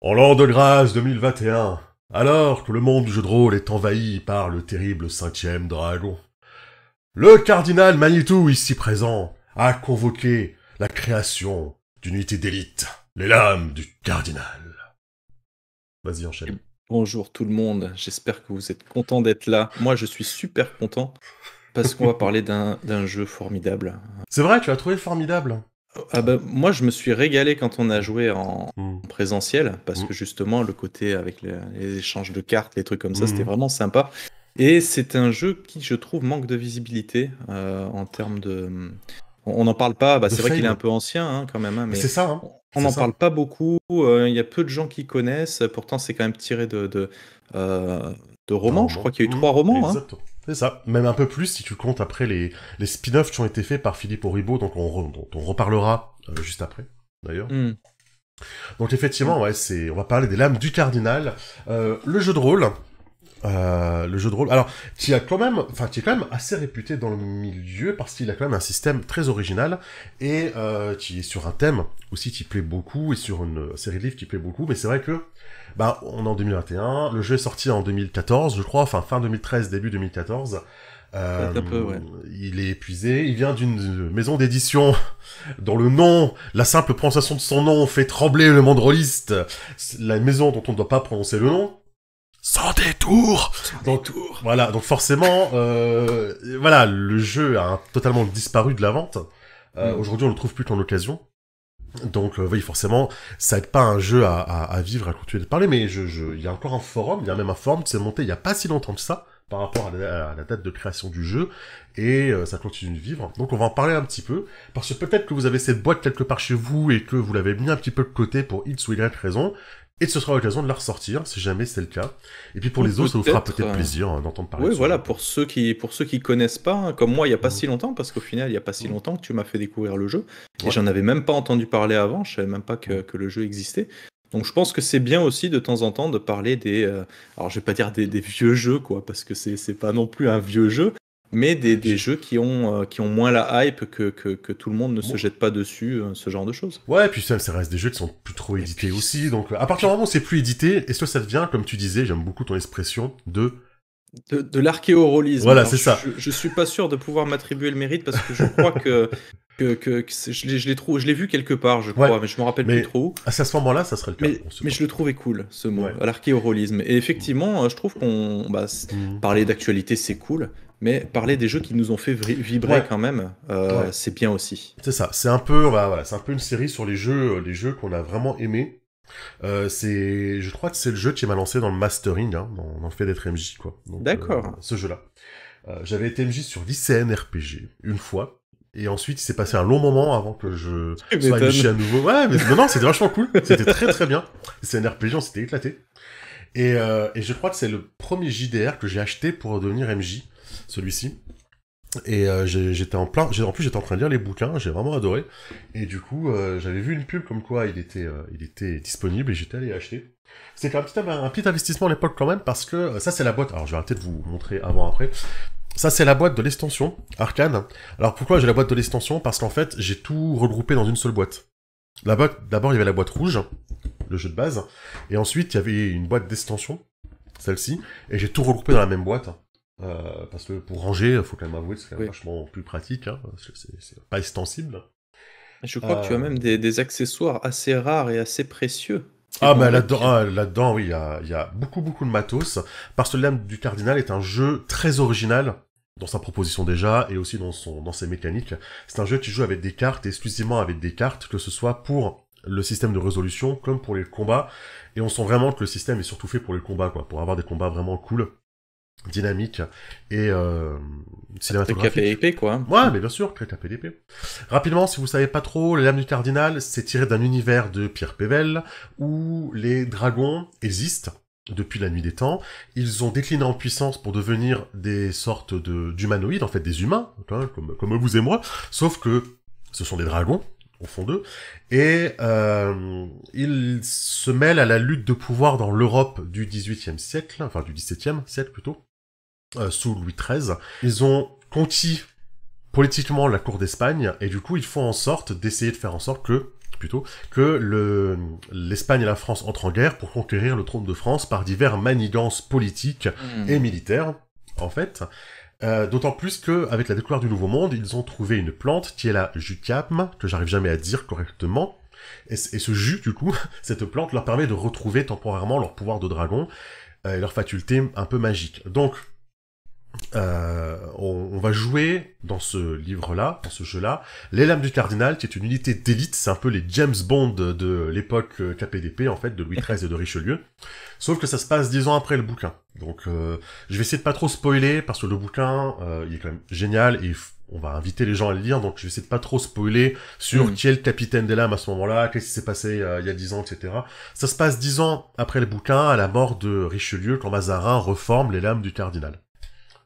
En l'an de grâce 2021, alors que le monde du jeu de rôle est envahi par le terrible cinquième dragon, le cardinal Manitou, ici présent, a convoqué la création d'une unité d'élite, les lames du cardinal. Vas-y, enchaîne. Bonjour tout le monde, j'espère que vous êtes contents d'être là. Moi, je suis super content parce qu'on va parler d'un jeu formidable. C'est vrai, tu l'as trouvé formidable ah bah, moi, je me suis régalé quand on a joué en, hmm. présentiel, parce hmm. que justement, le côté avec les, échanges de cartes, les trucs comme ça, c'était hmm. vraiment sympa. Et c'est un jeu qui, je trouve, manque de visibilité euh, en termes de. On n'en parle pas, bah, c'est vrai qu'il est un peu ancien hein, quand même, hein, mais hein. On n'en parle pas beaucoup, euh, il y a peu de gens qui connaissent, pourtant c'est quand même tiré de, de, euh, de romans, je crois qu'il y a eu trois romans. Exactement. C'est ça, même un peu plus si tu comptes après les, spin-offs qui ont été faits par Philippe Auribeau, donc on, dont on reparlera euh, juste après, d'ailleurs. Hmm. Donc effectivement, ouais, c'est, on va parler des lames du cardinal, euh, le jeu de rôle, euh, le jeu de rôle. Alors, qui a quand même, enfin, qui est quand même assez réputé dans le milieu parce qu'il a quand même un système très original et qui est sur un thème aussi qui plaît beaucoup et sur une série de livres qui plaît beaucoup. Mais c'est vrai que bah, on est en 2021, le jeu est sorti en 2014, je crois, enfin fin 2013, début 2014. Euh, il est épuisé. Il vient d'une maison d'édition dont le nom, la simple prononciation de son nom fait trembler le monde mandroliste. La maison dont on ne doit pas prononcer le nom. Sans détour. voilà. Donc forcément, euh, voilà, le jeu a totalement disparu de la vente. Euh, mm. Aujourd'hui, on le trouve plus qu'en occasion. Donc euh, oui, forcément, ça n'aide pas un jeu à, à vivre, à continuer de parler, mais il je, y a encore un forum, il y a même un forum qui s'est monté il n'y a pas si longtemps que ça, par rapport à la, date de création du jeu, et euh, ça continue de vivre. Donc on va en parler un petit peu, parce que peut-être que vous avez cette boîte quelque part chez vous, et que vous l'avez mis un petit peu de côté pour X ou Y raison, et ce sera l'occasion de la ressortir, si jamais c'est le cas. Et puis pour les autres, ça vous fera peut-être euh, plaisir hein, d'entendre parler. voilà, pour ceux qui pour ceux qui connaissent pas, hein, comme moi, il n'y a pas mmh. si longtemps, parce qu'au final, il n'y a pas si mmh. longtemps que tu m'as fait découvrir le jeu. Et j'en avais même pas entendu parler avant, je savais même pas mmh. que, le jeu existait. Donc je pense que c'est bien aussi de temps en temps de parler des, euh, alors je vais pas dire des, des vieux jeux quoi, parce que c'est pas non plus un vieux jeu, mais des, des jeux qui ont, euh, qui ont moins la hype que, que, tout le monde ne se jette pas dessus, euh, ce genre de choses. Ouais, et puis ça, ça reste des jeux qui sont plus trop édités aussi. Donc euh, à partir du moment où c'est plus édité, est-ce que ça devient, comme tu disais, j'aime beaucoup ton expression, de de, l'archéorolisme. Voilà, c'est ça. Je, je, suis pas sûr de pouvoir m'attribuer le mérite parce que je crois que, que, je l'ai vu quelque part, je crois, mais je me rappelle plus trop. À ce moment-là, ça serait le cas. Mais, mais je le trouvais cool, ce mot, l'archéorolisme. Et effectivement, je trouve qu'on. Bah, mmh. Parler d'actualité, c'est cool, mais parler des jeux qui nous ont fait vibrer quand même, euh, c'est bien aussi. C'est ça, c'est un peu, c'est un peu une série sur les jeux, euh, les jeux qu'on a vraiment aimés. Euh, c'est, je crois que c'est le jeu qui m'a lancé dans le mastering, hein, dans, le fait d'être MJ, quoi. D'accord. ce jeu-là. j'avais été MJ sur l'ICN RPG une fois. Et ensuite, il s'est passé un long moment avant que je sois MJ à nouveau. Ouais, mais non, c'était vachement cool. C'était très très bien. C'est un RPG, on s'était éclaté. Et, et, je crois que c'est le premier JDR que j'ai acheté pour devenir MJ celui-ci. Et euh, j'étais en plein, en plus j'étais en train de lire les bouquins, j'ai vraiment adoré. Et du coup, euh, j'avais vu une pub comme quoi il était, euh, il était disponible et j'étais allé acheter. C'était un petit, un petit investissement à l'époque quand même parce que ça c'est la boîte. Alors je vais arrêter de vous montrer avant après. Ça c'est la boîte de l'extension Arcane. Alors pourquoi j'ai la boîte de l'extension Parce qu'en fait j'ai tout regroupé dans une seule boîte. La boîte, d'abord il y avait la boîte rouge, le jeu de base, et ensuite il y avait une boîte d'extension, celle-ci, et j'ai tout regroupé dans la même boîte. Euh, parce que pour ranger, il faut quand même avouer, c'est vachement plus pratique, hein, c'est pas extensible. Je crois que tu as euh. même des, accessoires assez rares et assez précieux. Ah bah là-dedans, ah, là-dedans, oui, il y a, beaucoup beaucoup de matos. Parce que l'âme du cardinal est un jeu très original dans sa proposition déjà et aussi dans dans ses mécaniques. C'est un jeu qui joue avec des cartes, exclusivement avec des cartes, que ce soit pour le système de résolution comme pour les combats. Et on sent vraiment que le système est surtout fait pour les combats, quoi, pour avoir des combats vraiment cool dynamique et euh, cinématographique. Très quoi. Ouais, mais bien sûr, très PDP. Rapidement, si vous savez pas trop, les du cardinal, c'est tiré d'un univers de Pierre Pével où les dragons existent depuis la nuit des temps. Ils ont décliné en puissance pour devenir des sortes de d'humanoïdes, en fait des humains, comme, vous et moi, sauf que ce sont des dragons, au fond d'eux, et euh, ils se mêlent à la lutte de pouvoir dans l'Europe du XVIIIe siècle, enfin du XVIIe siècle plutôt, euh, sous Louis XIII, ils ont conquis politiquement la cour d'Espagne, et du coup ils font en sorte d'essayer de faire en sorte que plutôt, que l'Espagne et la France entrent en guerre pour conquérir le trône de France par divers manigances politiques hmm. et militaires, en fait. Euh, d'autant plus que, avec la découverte du Nouveau Monde, ils ont trouvé une plante qui est la jucapme, que j'arrive jamais à dire correctement. Et, ce jus, du coup, cette plante leur permet de retrouver temporairement leur pouvoir de dragon euh, et leur faculté un peu magique. Donc, euh, on, va jouer dans ce livre-là, dans ce jeu-là, les lames du cardinal, qui est une unité d'élite, c'est un peu les James Bond de l'époque euh, KPDP, en fait, de Louis XIII et de Richelieu. Sauf que ça se passe dix ans après le bouquin. Donc, euh, je vais essayer de pas trop spoiler, parce que le bouquin, euh, il est quand même génial, et on va inviter les gens à le lire, donc je vais essayer de pas trop spoiler sur mm. qui est le capitaine des lames à ce moment-là, qu'est-ce qui s'est passé il y a dix ans, etc. Ça se passe dix ans après le bouquin, à la mort de Richelieu, quand Mazarin reforme les lames du cardinal.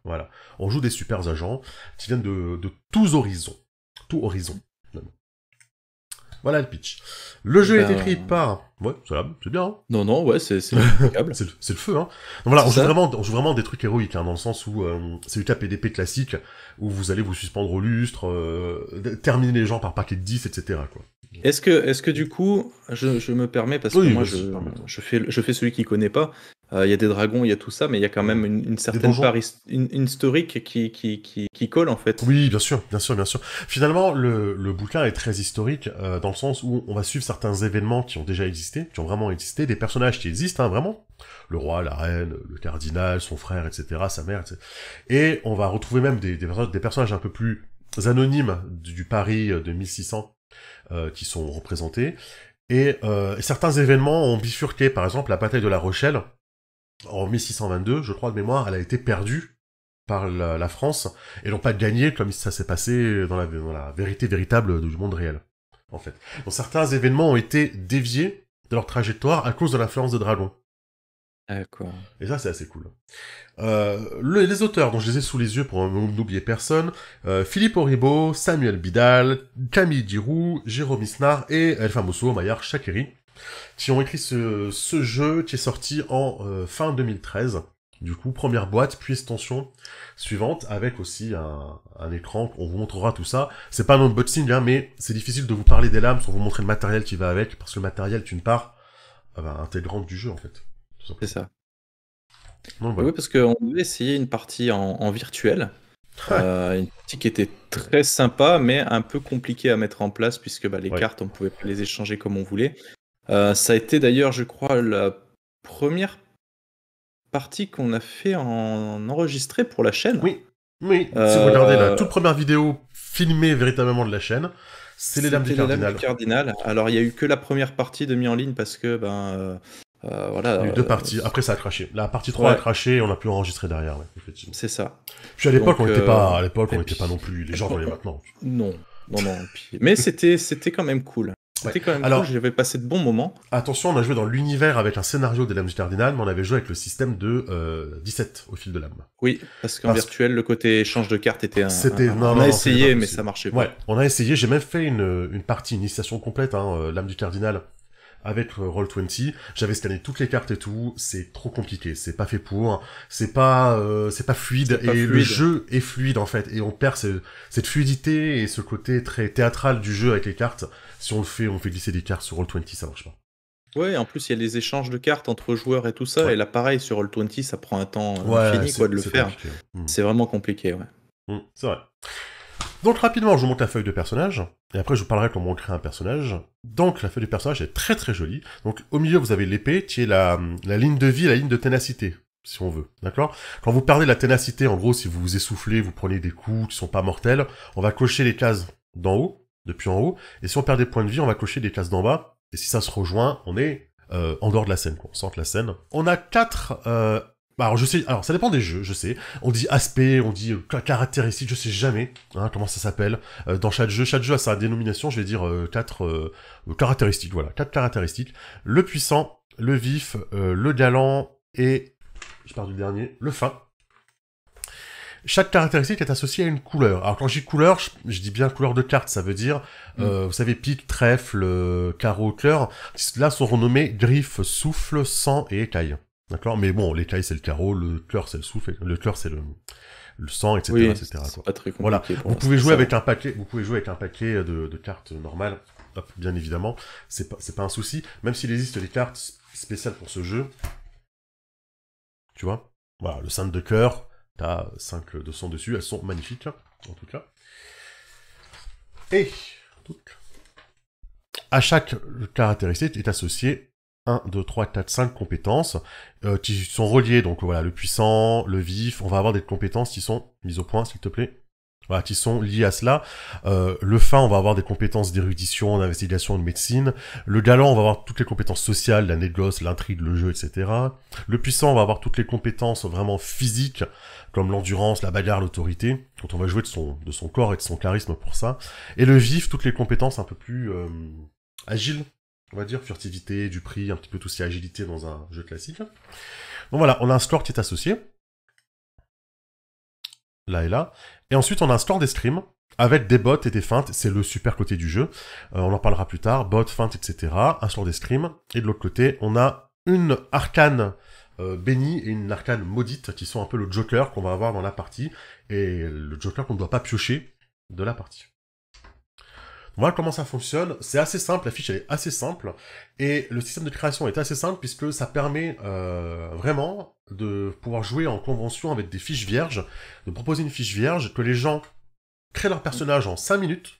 Voilà. On joue des supers agents qui viennent de, tous horizons. Tout horizon. Voilà le pitch. Le eh jeu est ben, écrit par. Ouais, c'est bien. Hein. non, non, ouais, c'est c'est le, feu. Hein. voilà, on joue, vraiment, joue vraiment des trucs héroïques, hein, dans le sens où euh, c'est du pdp classique, où vous allez vous suspendre au lustre, euh, terminer les gens par paquet de 10, etc. Quoi. Est-ce que, est -ce que du coup, je, me permets, parce que moi je, je, fais, je fais celui qui connaît pas, euh, il y a des dragons, il y a tout ça, mais il y a quand même une, certaine part une, historique qui, qui, colle en fait. Oui, bien sûr, bien sûr, bien sûr. Finalement, le, bouquin est très historique euh, dans le sens où on va suivre certains événements qui ont déjà existé, qui ont vraiment existé, des personnages qui existent hein, vraiment. Le roi, la reine, le cardinal, son frère, etc., sa mère, etc. Et on va retrouver même des, des, personnages un peu plus anonymes du, Paris euh, de 1600 qui sont représentés. Et, euh, et certains événements ont bifurqué, par exemple la bataille de La Rochelle, en 1622, je crois de mémoire, elle a été perdue par la, France et non pas gagné comme ça s'est passé dans la, vérité véritable du monde réel. En fait, donc certains événements ont été déviés de leur trajectoire à cause de l'influence des dragons. Et ça, c'est assez cool. Euh, les auteurs dont je les ai sous les yeux pour n'oublier personne, euh, Philippe Oribo, Samuel Bidal, Camille Diroux, Jérôme Isnard et Elfa Moussour, Maillard Chakiri qui ont écrit ce, jeu qui est sorti en euh, fin 2013. Du coup, première boîte, puis extension suivante, avec aussi un, écran, on vous montrera tout ça. C'est pas un unboxing, hein, mais c'est difficile de vous parler des lames sans vous montrer le matériel qui va avec, parce que le matériel est une part ah ben, intégrante du jeu, en fait. C'est ça. Oui, parce qu'on devait essayer une partie en, virtuel. Euh, une partie qui était très sympa, mais un peu compliquée à mettre en place, puisque bah, les cartes, on pouvait les échanger comme on voulait. Euh, ça a été d'ailleurs, je crois, la première partie qu'on a fait en enregistré pour la chaîne. Oui, oui. Si vous regardez la euh, toute première vidéo filmée véritablement de la chaîne, c'est les Dames du Cardinal. Alors il y a eu que la première partie de mise en ligne parce que ben euh, voilà. Il y a eu deux parties. Après, ça a craché. La partie 3 a craché et on a pu enregistrer derrière, C'est ça. à l'époque, on n'était pas, pas non plus les gens qu'on est maintenant. Non, non, non. mais c'était, c'était quand même cool. Alors, cool, j'avais passé de bons moments. Attention, on a joué dans l'univers avec un scénario des lames du cardinal, mais on avait joué avec le système de 17 euh, au fil de l'âme. Oui, parce qu'en virtuel, le côté échange de cartes était un... C'était... on a essayé, mais ça marchait pas. Ouais, on a essayé, j'ai même fait une, partie, initiation complète, hein, euh, l'âme du cardinal, avec euh, Roll20. J'avais scanné toutes les cartes et tout. C'est trop compliqué. C'est pas fait pour. C'est pas, c'est pas fluide. et le jeu est fluide en fait. Et on perd cette fluidité et ce côté très théâtral du jeu avec les cartes si on le fait, on fait glisser des cartes sur Roll20, ça marche pas. Ouais, en plus, il y a des échanges de cartes entre joueurs et tout ça. Et là, pareil, sur Roll20, ça prend un temps de le faire. Hmm. C'est vraiment compliqué, ouais. Hmm, c'est vrai. Donc, rapidement, je vous montre la feuille de personnage. Et après, je vous parlerai comment on crée un personnage. Donc, la feuille de personnage est très très jolie. Donc, au milieu, vous avez l'épée, qui est la, ligne de vie, la ligne de ténacité si on veut, d'accord Quand vous parlez de la ténacité, en gros, si vous vous essoufflez, vous prenez des coups qui sont pas mortels, on va cocher les cases d'en haut, depuis en haut. Et si on perd des points de vie, on va cocher des cases d'en bas. Et si ça se rejoint, on est euh, en dehors de la scène, quoi. on sort de la scène. On a quatre... Euh... Bah, alors je sais, alors ça dépend des jeux, je sais. On dit aspect, on dit euh, caractéristique, je sais jamais hein, comment ça s'appelle. Euh, dans chaque jeu, chaque jeu a sa dénomination, je vais dire quatre caractéristiques, voilà, quatre caractéristiques. Le puissant, le vif, le galant et, je pars du dernier, le fin chaque caractéristique est associée à une couleur. Alors quand je dis couleur, je, dis bien couleur de carte, ça veut dire, mm. euh, vous savez, pique, trèfle, euh, carreau, cœur, là sont renommés griffes, souffle, sang et écaille. D'accord Mais bon, l'écaille c'est le carreau, le cœur c'est le souffle, le cœur c'est le, le sang, etc. etc. voilà. Vous pouvez jouer avec un paquet, vous pouvez jouer avec un paquet de, cartes normales, bien évidemment. C'est pas, c'est pas un souci, même s'il existe des cartes spéciales pour ce jeu. Tu vois Voilà, le saint de cœur, T'as 5 euh, de dessus, elles sont magnifiques, hein, en tout cas. Et à chaque caractéristique est associé 1, 2, 3, 4, 5 compétences euh, qui sont reliées. Donc voilà, le puissant, le vif, on va avoir des compétences qui sont mises au point, s'il te plaît. Voilà, qui sont liés à cela. Euh, le fin, on va avoir des compétences d'érudition, d'investigation, de médecine. Le galant, on va avoir toutes les compétences sociales, la négoce, l'intrigue, le jeu, etc. Le puissant, on va avoir toutes les compétences vraiment physiques, comme l'endurance, la bagarre, l'autorité, quand on va jouer de son, de son corps et de son charisme pour ça. Et le vif, toutes les compétences un peu plus euh, agiles, on va dire, furtivité, du prix, un petit peu tout ce qui agilité dans un jeu classique. Donc voilà, on a un score qui est associé là et là. Et ensuite, on a un des d'escrime, avec des bots et des feintes. C'est le super côté du jeu. Euh, on en parlera plus tard. Bots, feintes, etc. un des d'escrime, Et de l'autre côté, on a une arcane euh, bénie et une arcane maudite qui sont un peu le joker qu'on va avoir dans la partie et le joker qu'on ne doit pas piocher de la partie. Voilà comment ça fonctionne. C'est assez simple, la fiche elle est assez simple. Et le système de création est assez simple puisque ça permet euh, vraiment de pouvoir jouer en convention avec des fiches vierges, de proposer une fiche vierge, que les gens créent leur personnage en 5 minutes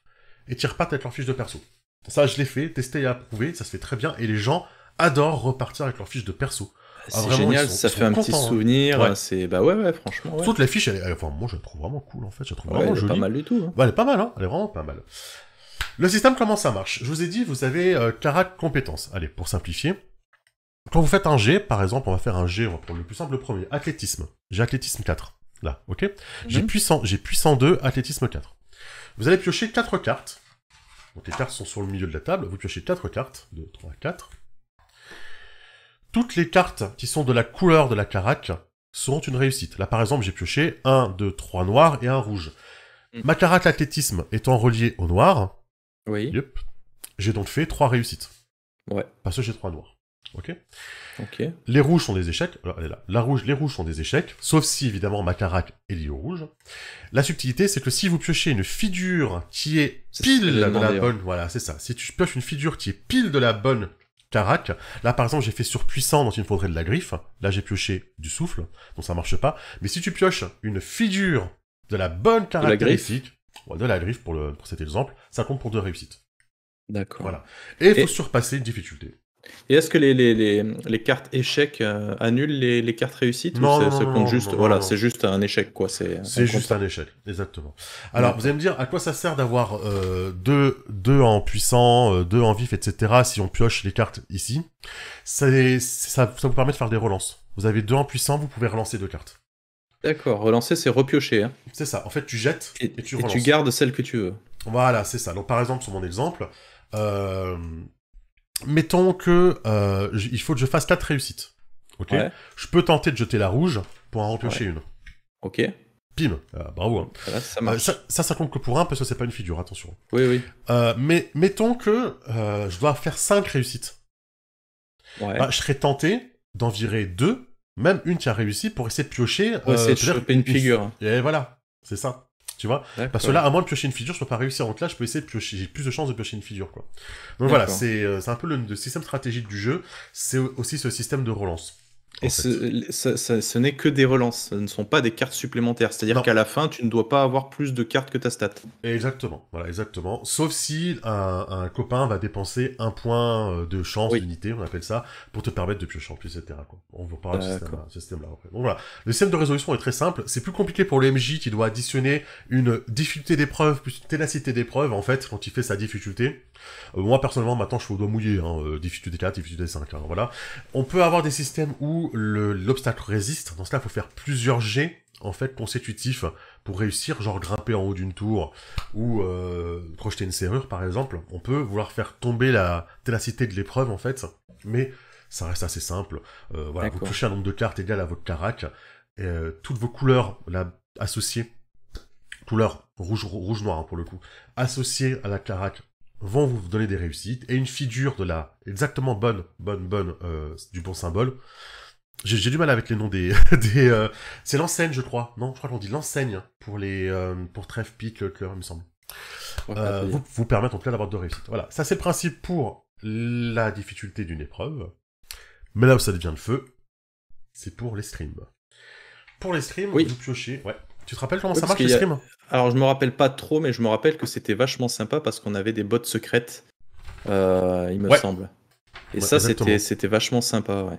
et tirent repartent avec leur fiche de perso. Ça, je l'ai fait, testé et approuvé, ça se fait très bien, et les gens adorent repartir avec leur fiche de perso. Ah, c'est génial, ça fait un petit hein. souvenir. C'est bah ouais, ouais franchement. Ouais. Surtout que elle, enfin, moi je la trouve vraiment cool en fait. Je la trouve vraiment elle pas mal du tout. Hein. Ouais, elle est pas mal, hein. Elle est vraiment pas mal. Le système, comment ça marche Je vous ai dit, vous avez carac euh, compétences. Allez, pour simplifier. Quand vous faites un G, par exemple, on va faire un G, on va prendre le plus simple, le premier, athlétisme. J'ai athlétisme 4, là, ok mhm. J'ai puissant, puissant, puissant 2, athlétisme 4. Vous allez piocher 4 cartes. Donc les cartes sont sur le milieu de la table, vous piochez 4 cartes, 2, 3, 4. Toutes les cartes qui sont de la couleur de la carac seront une réussite. Là, par exemple, j'ai pioché 1, 2, 3 noirs et un rouge. Mhm. Ma carac athlétisme étant reliée au noir, oui. Yep. J'ai donc fait trois réussites. Ouais. Parce que j'ai trois noirs. Ok. Ok. Les rouges sont des échecs. Alors, elle est là. La rouge, les rouges sont des échecs, sauf si évidemment ma carac est liée au rouge. La subtilité, c'est que si vous piochez une figure qui est pile de la bonne, voilà, c'est ça. Si tu pioches une figure qui est pile de la bonne carac, là par exemple j'ai fait surpuissant dans il me faudrait de la griffe. Là j'ai pioché du souffle, donc ça marche pas. Mais si tu pioches une figure de la bonne caractéristique, de la pour, le, pour cet exemple, ça compte pour deux réussites. D'accord. Voilà. Et il faut surpasser une difficulté. Et est-ce que les, les, les, les cartes échecs euh, annulent les, cartes réussites Non, juste, voilà, c'est juste un échec, quoi. C'est, c'est juste un échec, exactement. Alors, vous allez me dire, à quoi ça sert d'avoir euh, deux, deux en puissant, euh, deux en vif, etc. Si on pioche les cartes ici, c'est ça vous permet de faire des relances. Vous avez deux en puissant, vous pouvez relancer deux cartes. D'accord, relancer c'est repiocher. Hein. C'est ça, en fait tu jettes et, tu gardes celle que tu veux. Voilà, c'est ça. Donc par exemple, sur mon exemple, euh, mettons que euh, il faut que je fasse 4 réussites. Ok Je peux tenter de jeter la rouge pour en repiocher une. Ok. Pim, ah, bravo. Hein. Ah, euh, ça, Ça, compte que pour un parce que c'est pas une figure, attention. Oui, oui. mais mettons que je dois faire 5 réussites. Ouais. Bah, je serais tenté d'en virer 2 même une qui a réussi pour essayer de piocher. Euh, une figure. Et voilà, c'est ça. Tu vois Parce que là, à moins de piocher une figure, je peux pas réussir. Donc là, je peux essayer de piocher. J'ai plus de chances de piocher une figure, quoi. Donc voilà, euh, c'est un peu le, système stratégique du jeu. C'est aussi ce système de relance. Et ce, ce, n'est que des relances, ce ne sont pas des cartes supplémentaires. C'est-à-dire qu'à la fin, tu ne dois pas avoir plus de cartes que ta stat. Exactement, voilà, exactement. Sauf si un, un copain va dépenser un point euh, de chance d'unité, on appelle ça, pour te permettre de piocher en plus, etc. On vous parle de système-là. Donc voilà, le système de résolution est très simple. C'est plus compliqué pour le MJ qui doit additionner une difficulté d'épreuve plus une ténacité d'épreuve, en fait, quand il fait sa difficulté. Euh, moi, personnellement, maintenant, je suis au doigt mouillé, hein, euh, difficulté 4, difficulté 5, hein, voilà. On peut avoir des systèmes où l'obstacle résiste. Dans cela, il faut faire plusieurs jets en fait consécutifs pour réussir, genre grimper en haut d'une tour ou euh, projeter une serrure par exemple. On peut vouloir faire tomber la ténacité de l'épreuve en fait, mais ça reste assez simple. Euh, voilà, vous touchez un nombre de cartes égal à votre carac. Et, euh, toutes vos couleurs associées, couleurs rouge, rouge noir hein, pour le coup, associées à la carac vont vous donner des réussites et une figure de la exactement bonne, bonne, bonne du bon symbole j'ai du mal avec les noms des, des euh, c'est l'enseigne je crois non je crois qu'on dit l'enseigne pour les euh, pour trèfle pique cœur il me semble euh, vous, vous permettre en tout cas d'avoir de réussite. voilà ça c'est le principe pour la difficulté d'une épreuve mais là où ça devient le feu c'est pour les streams pour les streams vous piochez ouais tu te rappelles comment ça marche les streams alors je me rappelle pas trop mais je me rappelle que c'était vachement sympa parce qu'on avait des bottes secrètes il me semble et ça c'était vachement sympa ouais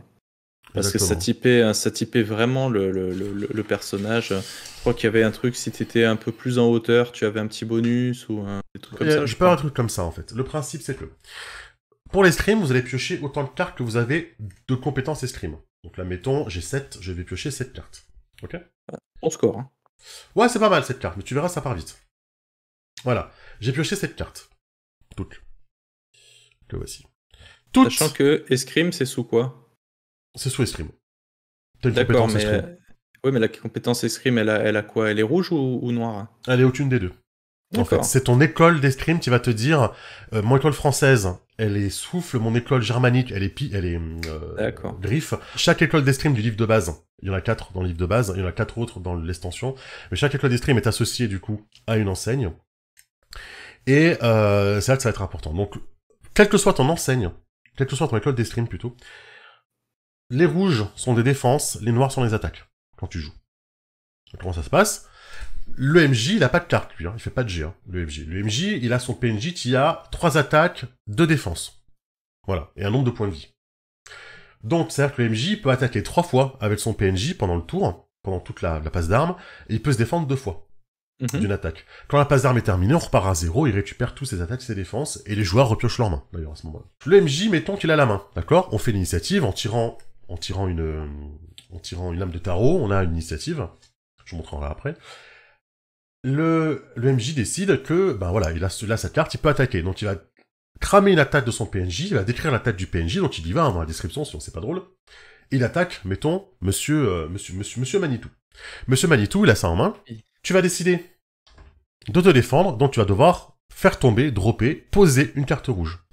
parce que ça typait, hein, ça vraiment le, le, le, le personnage. Je crois qu'il y avait un truc, si tu étais un peu plus en hauteur, tu avais un petit bonus ou un des comme ça. Je peux avoir un truc comme ça en fait. Le principe c'est que pour l'escrime, vous allez piocher autant de cartes que vous avez de compétences escrime. Donc là, mettons, j'ai 7, je vais piocher 7 cartes. Ok On score. Hein. Ouais, c'est pas mal cette carte, mais tu verras, ça part vite. Voilà, j'ai pioché cette carte. Toutes. Que voici. Toutes. Sachant que escrime, c'est sous quoi c'est sous escrime. D'accord, mais. Escrime. Euh, oui, mais la compétence escrime, elle a, elle a quoi Elle est rouge ou, noire Elle est aucune des deux. En fait, c'est ton école d'escrime qui va te dire, euh, mon école française, elle est souffle, mon école germanique, elle est pi, elle est euh, griffe. Chaque école d'escrime du livre de base, il y en a quatre dans le livre de base, il y en a quatre autres dans l'extension, mais chaque école d'escrime est associée du coup à une enseigne. Et euh, c'est là que ça va être important. Donc, quelle que soit ton enseigne, quelle que soit ton école d'escrime plutôt, les rouges sont des défenses, les noirs sont les attaques, quand tu joues. comment ça se passe Le MJ, il a pas de carte, lui, hein. il fait pas de G, hein, le MJ. Le MJ, il a son PNJ qui a trois attaques, deux défenses. Voilà, et un nombre de points de vie. Donc, c'est-à-dire que le MJ peut attaquer trois fois avec son PNJ pendant le tour, pendant toute la, passe d'armes, et il peut se défendre deux fois mhm. d'une attaque. Quand la passe d'armes est terminée, on repart à zéro, il récupère tous ses attaques, et ses défenses, et les joueurs repiochent leur main. d'ailleurs, à ce moment-là. Le MJ, mettons qu'il a la main, d'accord On fait l'initiative en tirant en tirant une en tirant une lame de tarot, on a une initiative. Je vous montrerai après. Le, le MJ décide que ben voilà, il a là cette carte, il peut attaquer. Donc il va cramer une attaque de son PNJ, il va décrire la l'attaque du PNJ, donc il y va avoir hein, dans la description, sinon c'est pas drôle. Il attaque, mettons, monsieur, euh, monsieur, monsieur, monsieur Manitou. Monsieur Manitou, il a ça en main. Tu vas décider de te défendre, donc tu vas devoir faire tomber, dropper, poser une carte rouge.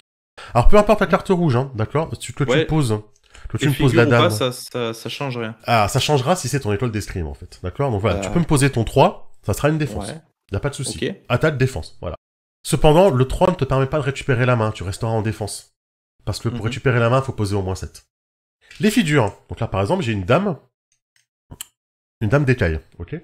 Alors peu importe la carte rouge, hein, d'accord, que tu, tu poses. Hein que tu me poses la dame. ça, ça, ça, change rien. Ah, ça changera si c'est ton étoile d'escrime en fait. D'accord Donc voilà, tu euh. peux me poser ton 3, ça sera une défense. Y a pas de souci. Okay. Attaque, défense. Voilà. Cependant, le 3 ne te permet pas de récupérer la main, tu resteras en défense. Parce que pour mhm. récupérer la main, faut poser au moins 7. Les figures. Donc là, par exemple, j'ai une dame. Une dame d'écaille, ok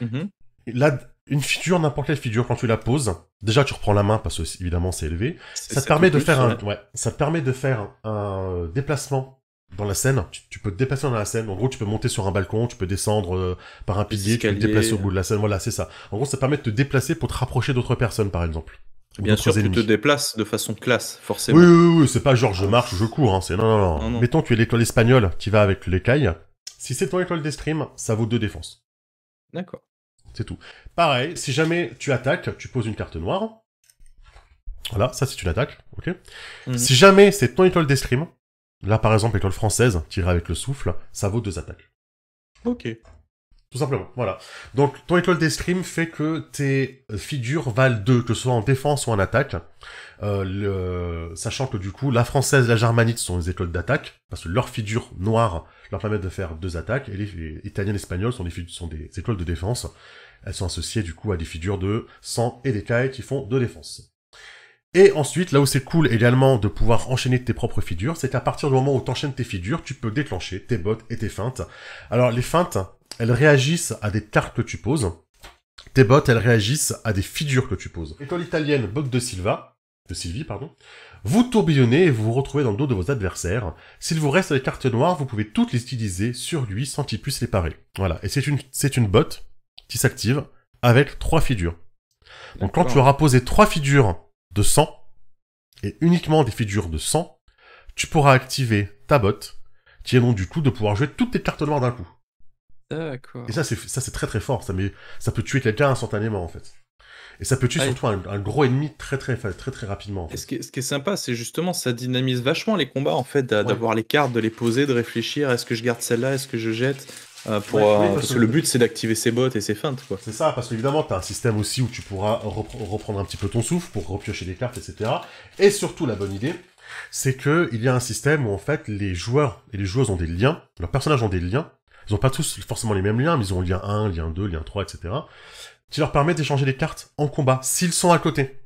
mhm. Là, une figure, n'importe quelle figure, quand tu la poses, déjà tu reprends la main parce que évidemment c'est élevé. Ça te, permet de faire un, ouais, ça te permet de faire un déplacement dans la scène, tu, peux te déplacer dans la scène. En gros, tu peux monter sur un balcon, tu peux descendre euh, par un pilier, tu peux te déplacer au bout de la scène. Voilà, c'est ça. En gros, ça permet de te déplacer pour te rapprocher d'autres personnes, par exemple. Bien sûr, tu te déplaces de façon classe, forcément. Oui, oui, oui, c'est pas genre je marche, je cours. Hein, c'est non, non, non, Mettons, tu es l'étoile espagnole, qui va avec l'écaille. Si c'est ton étoile d'escrime, ça vaut deux défenses. D'accord. C'est tout. Pareil, si jamais tu attaques, tu poses une carte noire. Voilà, ça c'est une attaque, ok. Mhm. Si jamais c'est ton étoile d'escrime. Là, par exemple, école française, tirée avec le souffle, ça vaut deux attaques. Ok. Tout simplement, voilà. Donc, ton école d'escrime fait que tes figures valent 2, que ce soit en défense ou en attaque. Euh, le... Sachant que du coup, la française et la germanite sont des écoles d'attaque, parce que leurs figures noires leur permettent de faire deux attaques, et les, italiens italiennes et espagnols sont des, écoles sont des étoiles de défense. Elles sont associées du coup à des figures de sang et des cailles qui font deux défenses. Et ensuite, là où c'est cool également de pouvoir enchaîner tes propres figures, c'est qu'à partir du moment où tu enchaînes tes figures, tu peux déclencher tes bottes et tes feintes. Alors les feintes, elles réagissent à des cartes que tu poses. Tes bottes, elles réagissent à des figures que tu poses. Et dans l'italienne Botte de Silva, de Sylvie, pardon, vous tourbillonnez et vous vous retrouvez dans le dos de vos adversaires. S'il vous reste des cartes noires, vous pouvez toutes les utiliser sur lui sans qu'il puisse les parer. Voilà. Et c'est une, c'est une botte qui s'active avec trois figures. Donc quand tu auras posé trois figures de sang, et uniquement des figures de sang, tu pourras activer ta botte, qui est donc du coup de pouvoir jouer toutes tes cartes noires d'un coup. D'accord. Et ça c'est ça c'est très très fort, ça mais ça peut tuer quelqu'un instantanément en fait. Et ça peut tuer surtout un, gros ennemi très très très très, rapidement. ce, qui est, ce, qui est, sympa, c'est justement ça dynamise vachement les combats en fait, d'avoir les cartes, de les poser, de réfléchir. Est-ce que je garde celle-là Est-ce que je jette euh, pour, euh, parce, que, le but c'est d'activer ses bottes et ses feintes quoi. C'est ça, parce qu'évidemment t'as un système aussi où tu pourras reprendre un petit peu ton souffle pour repiocher des cartes, etc. Et surtout la bonne idée, c'est que il y a un système où en fait les joueurs et les joueuses ont des liens, leurs personnages ont des liens. Ils ont pas tous forcément les mêmes liens, mais ils ont lien 1, lien 2, lien 3, etc. Qui leur permet d'échanger des cartes en combat s'ils sont à côté.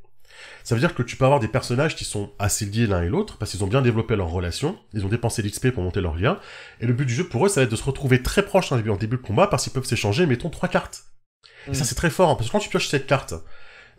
Ça veut dire que tu peux avoir des personnages qui sont assez liés l'un et l'autre, parce qu'ils ont bien développé leur relation, ils ont dépensé l'XP pour monter leur lien, et le but du jeu pour eux, ça va être de se retrouver très proches en début, début de combat, parce qu'ils peuvent s'échanger, mettons, trois cartes. Et ça, mm. c'est très fort, hein, parce que quand tu pioches cette carte,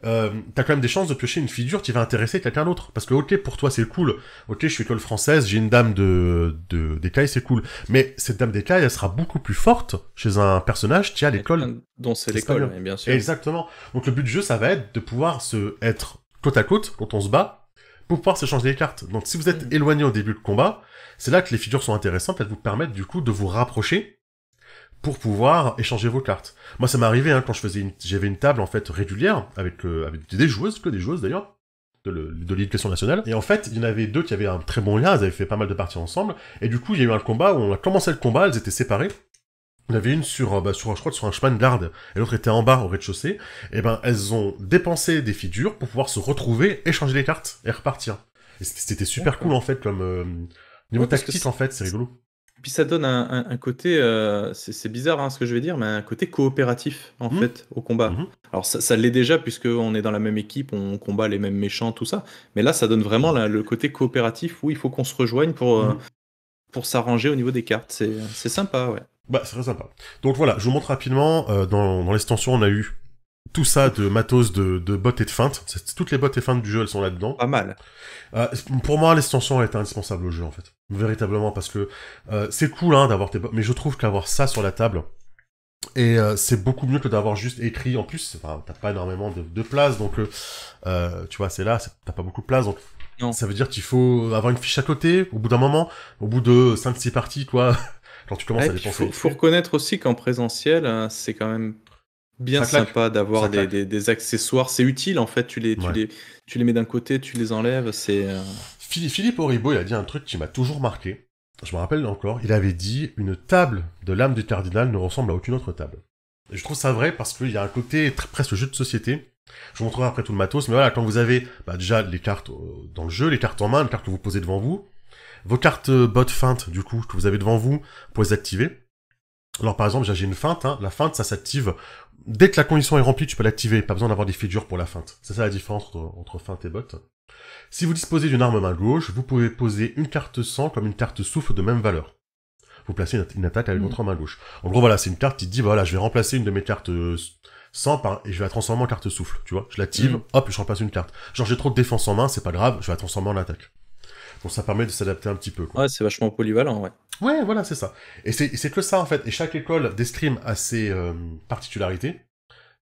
euh, t'as quand même des chances de piocher une figure qui va intéresser quelqu'un d'autre. Parce que, ok, pour toi, c'est cool. Ok, je suis école française, j'ai une dame de, de d'écaille, c'est cool. Mais cette dame d'écaille, elle sera beaucoup plus forte chez un personnage qui a l'école. dans c'est l'école, hein, bien sûr. Exactement. Donc, le but du jeu, ça va être de pouvoir se être côte à côte, quand on se bat, pour pouvoir s'échanger les cartes. Donc si vous êtes mm. éloigné au début du combat, c'est là que les figures sont intéressantes, elles vous permettent du coup de vous rapprocher pour pouvoir échanger vos cartes. Moi ça m'est arrivé hein, quand je faisais j'avais une table en fait régulière avec, euh, avec des joueuses, que des joueuses d'ailleurs, de l'éducation nationale. Et en fait, il y en avait deux qui avaient un très bon lien, elles avaient fait pas mal de parties ensemble. Et du coup, il y a eu un combat où on a commencé le combat, elles étaient séparées il avait une sur, bah, je crois, sur un chemin de garde, et l'autre était en bas, au rez-de-chaussée, et eh ben, elles ont dépensé des figures pour pouvoir se retrouver, échanger les cartes, et repartir. c'était super cool, en fait, comme, euh, niveau tactique, en fait, c'est rigolo. Puis ça donne un, côté, euh, c'est bizarre hein, ce que je vais dire, mais un côté coopératif en mmh. fait au combat. Mmh. Alors ça, l'est déjà puisque on est dans la même équipe, on combat les mêmes méchants, tout ça. Mais là, ça donne vraiment le côté coopératif où il faut qu'on se rejoigne pour, euh, mmh. pour s'arranger au niveau des cartes. C'est sympa, ouais. Bah, c'est très sympa. Donc voilà, je vous montre rapidement, euh, dans, dans l'extension, on a eu tout ça de matos de, de bottes et de feintes. Toutes les bottes et feintes du jeu, elles sont là-dedans. Pas mal. Euh, pour moi, l'extension est indispensable au jeu, en fait. Véritablement, parce que euh, c'est cool hein, d'avoir tes bottes, mais je trouve qu'avoir ça sur la table, et euh, c'est beaucoup mieux que d'avoir juste écrit. En plus, t'as pas énormément de, de place, donc euh, euh, tu vois, c'est là, t'as pas beaucoup de place, donc non. ça veut dire qu'il faut avoir une fiche à côté, au bout d'un moment, au bout de 5-6 parties, quoi quand tu commences Il faut, reconnaître aussi qu'en présentiel, euh, c'est quand même bien sympa d'avoir des, accessoires. C'est utile en fait. Tu les, tu mets d'un côté, tu les enlèves. C'est. Euh, Philippe Oribo, il a dit un truc qui m'a toujours marqué. Je me rappelle encore. Il avait dit une table de l'âme du cardinal ne ressemble à aucune autre table. je trouve ça vrai parce qu'il y a un côté très, presque jeu de société. Je vous montrerai après tout le matos, mais voilà, quand vous avez bah, déjà les cartes euh, dans le jeu, les cartes en main, les cartes que vous posez devant vous, vos cartes euh, bot feinte, du coup, que vous avez devant vous, pour pouvez les activer. Alors par exemple, j'ai une feinte, hein. la feinte, ça s'active. Dès que la condition est remplie, tu peux l'activer, pas besoin d'avoir des figures pour la feinte. C'est ça la différence entre, feinte et bot. Si vous disposez d'une arme main gauche, vous pouvez poser une carte sang comme une carte souffle de même valeur. Vous placez une, attaque avec votre hmm. main gauche. En gros, voilà, c'est une carte qui dit, voilà, je vais remplacer une de mes cartes euh, sang par, et je vais la transformer en carte souffle, tu vois. Je l'active, hmm. hop, je remplace une carte. Genre, j'ai trop de défense en main, c'est pas grave, je vais la transformer en attaque. Donc ça permet de s'adapter un petit peu. Quoi. Ouais, c'est vachement polyvalent, ouais. Ouais, voilà, c'est ça. Et c'est que ça, en fait. Et chaque école d'escrime a ses euh, particularités.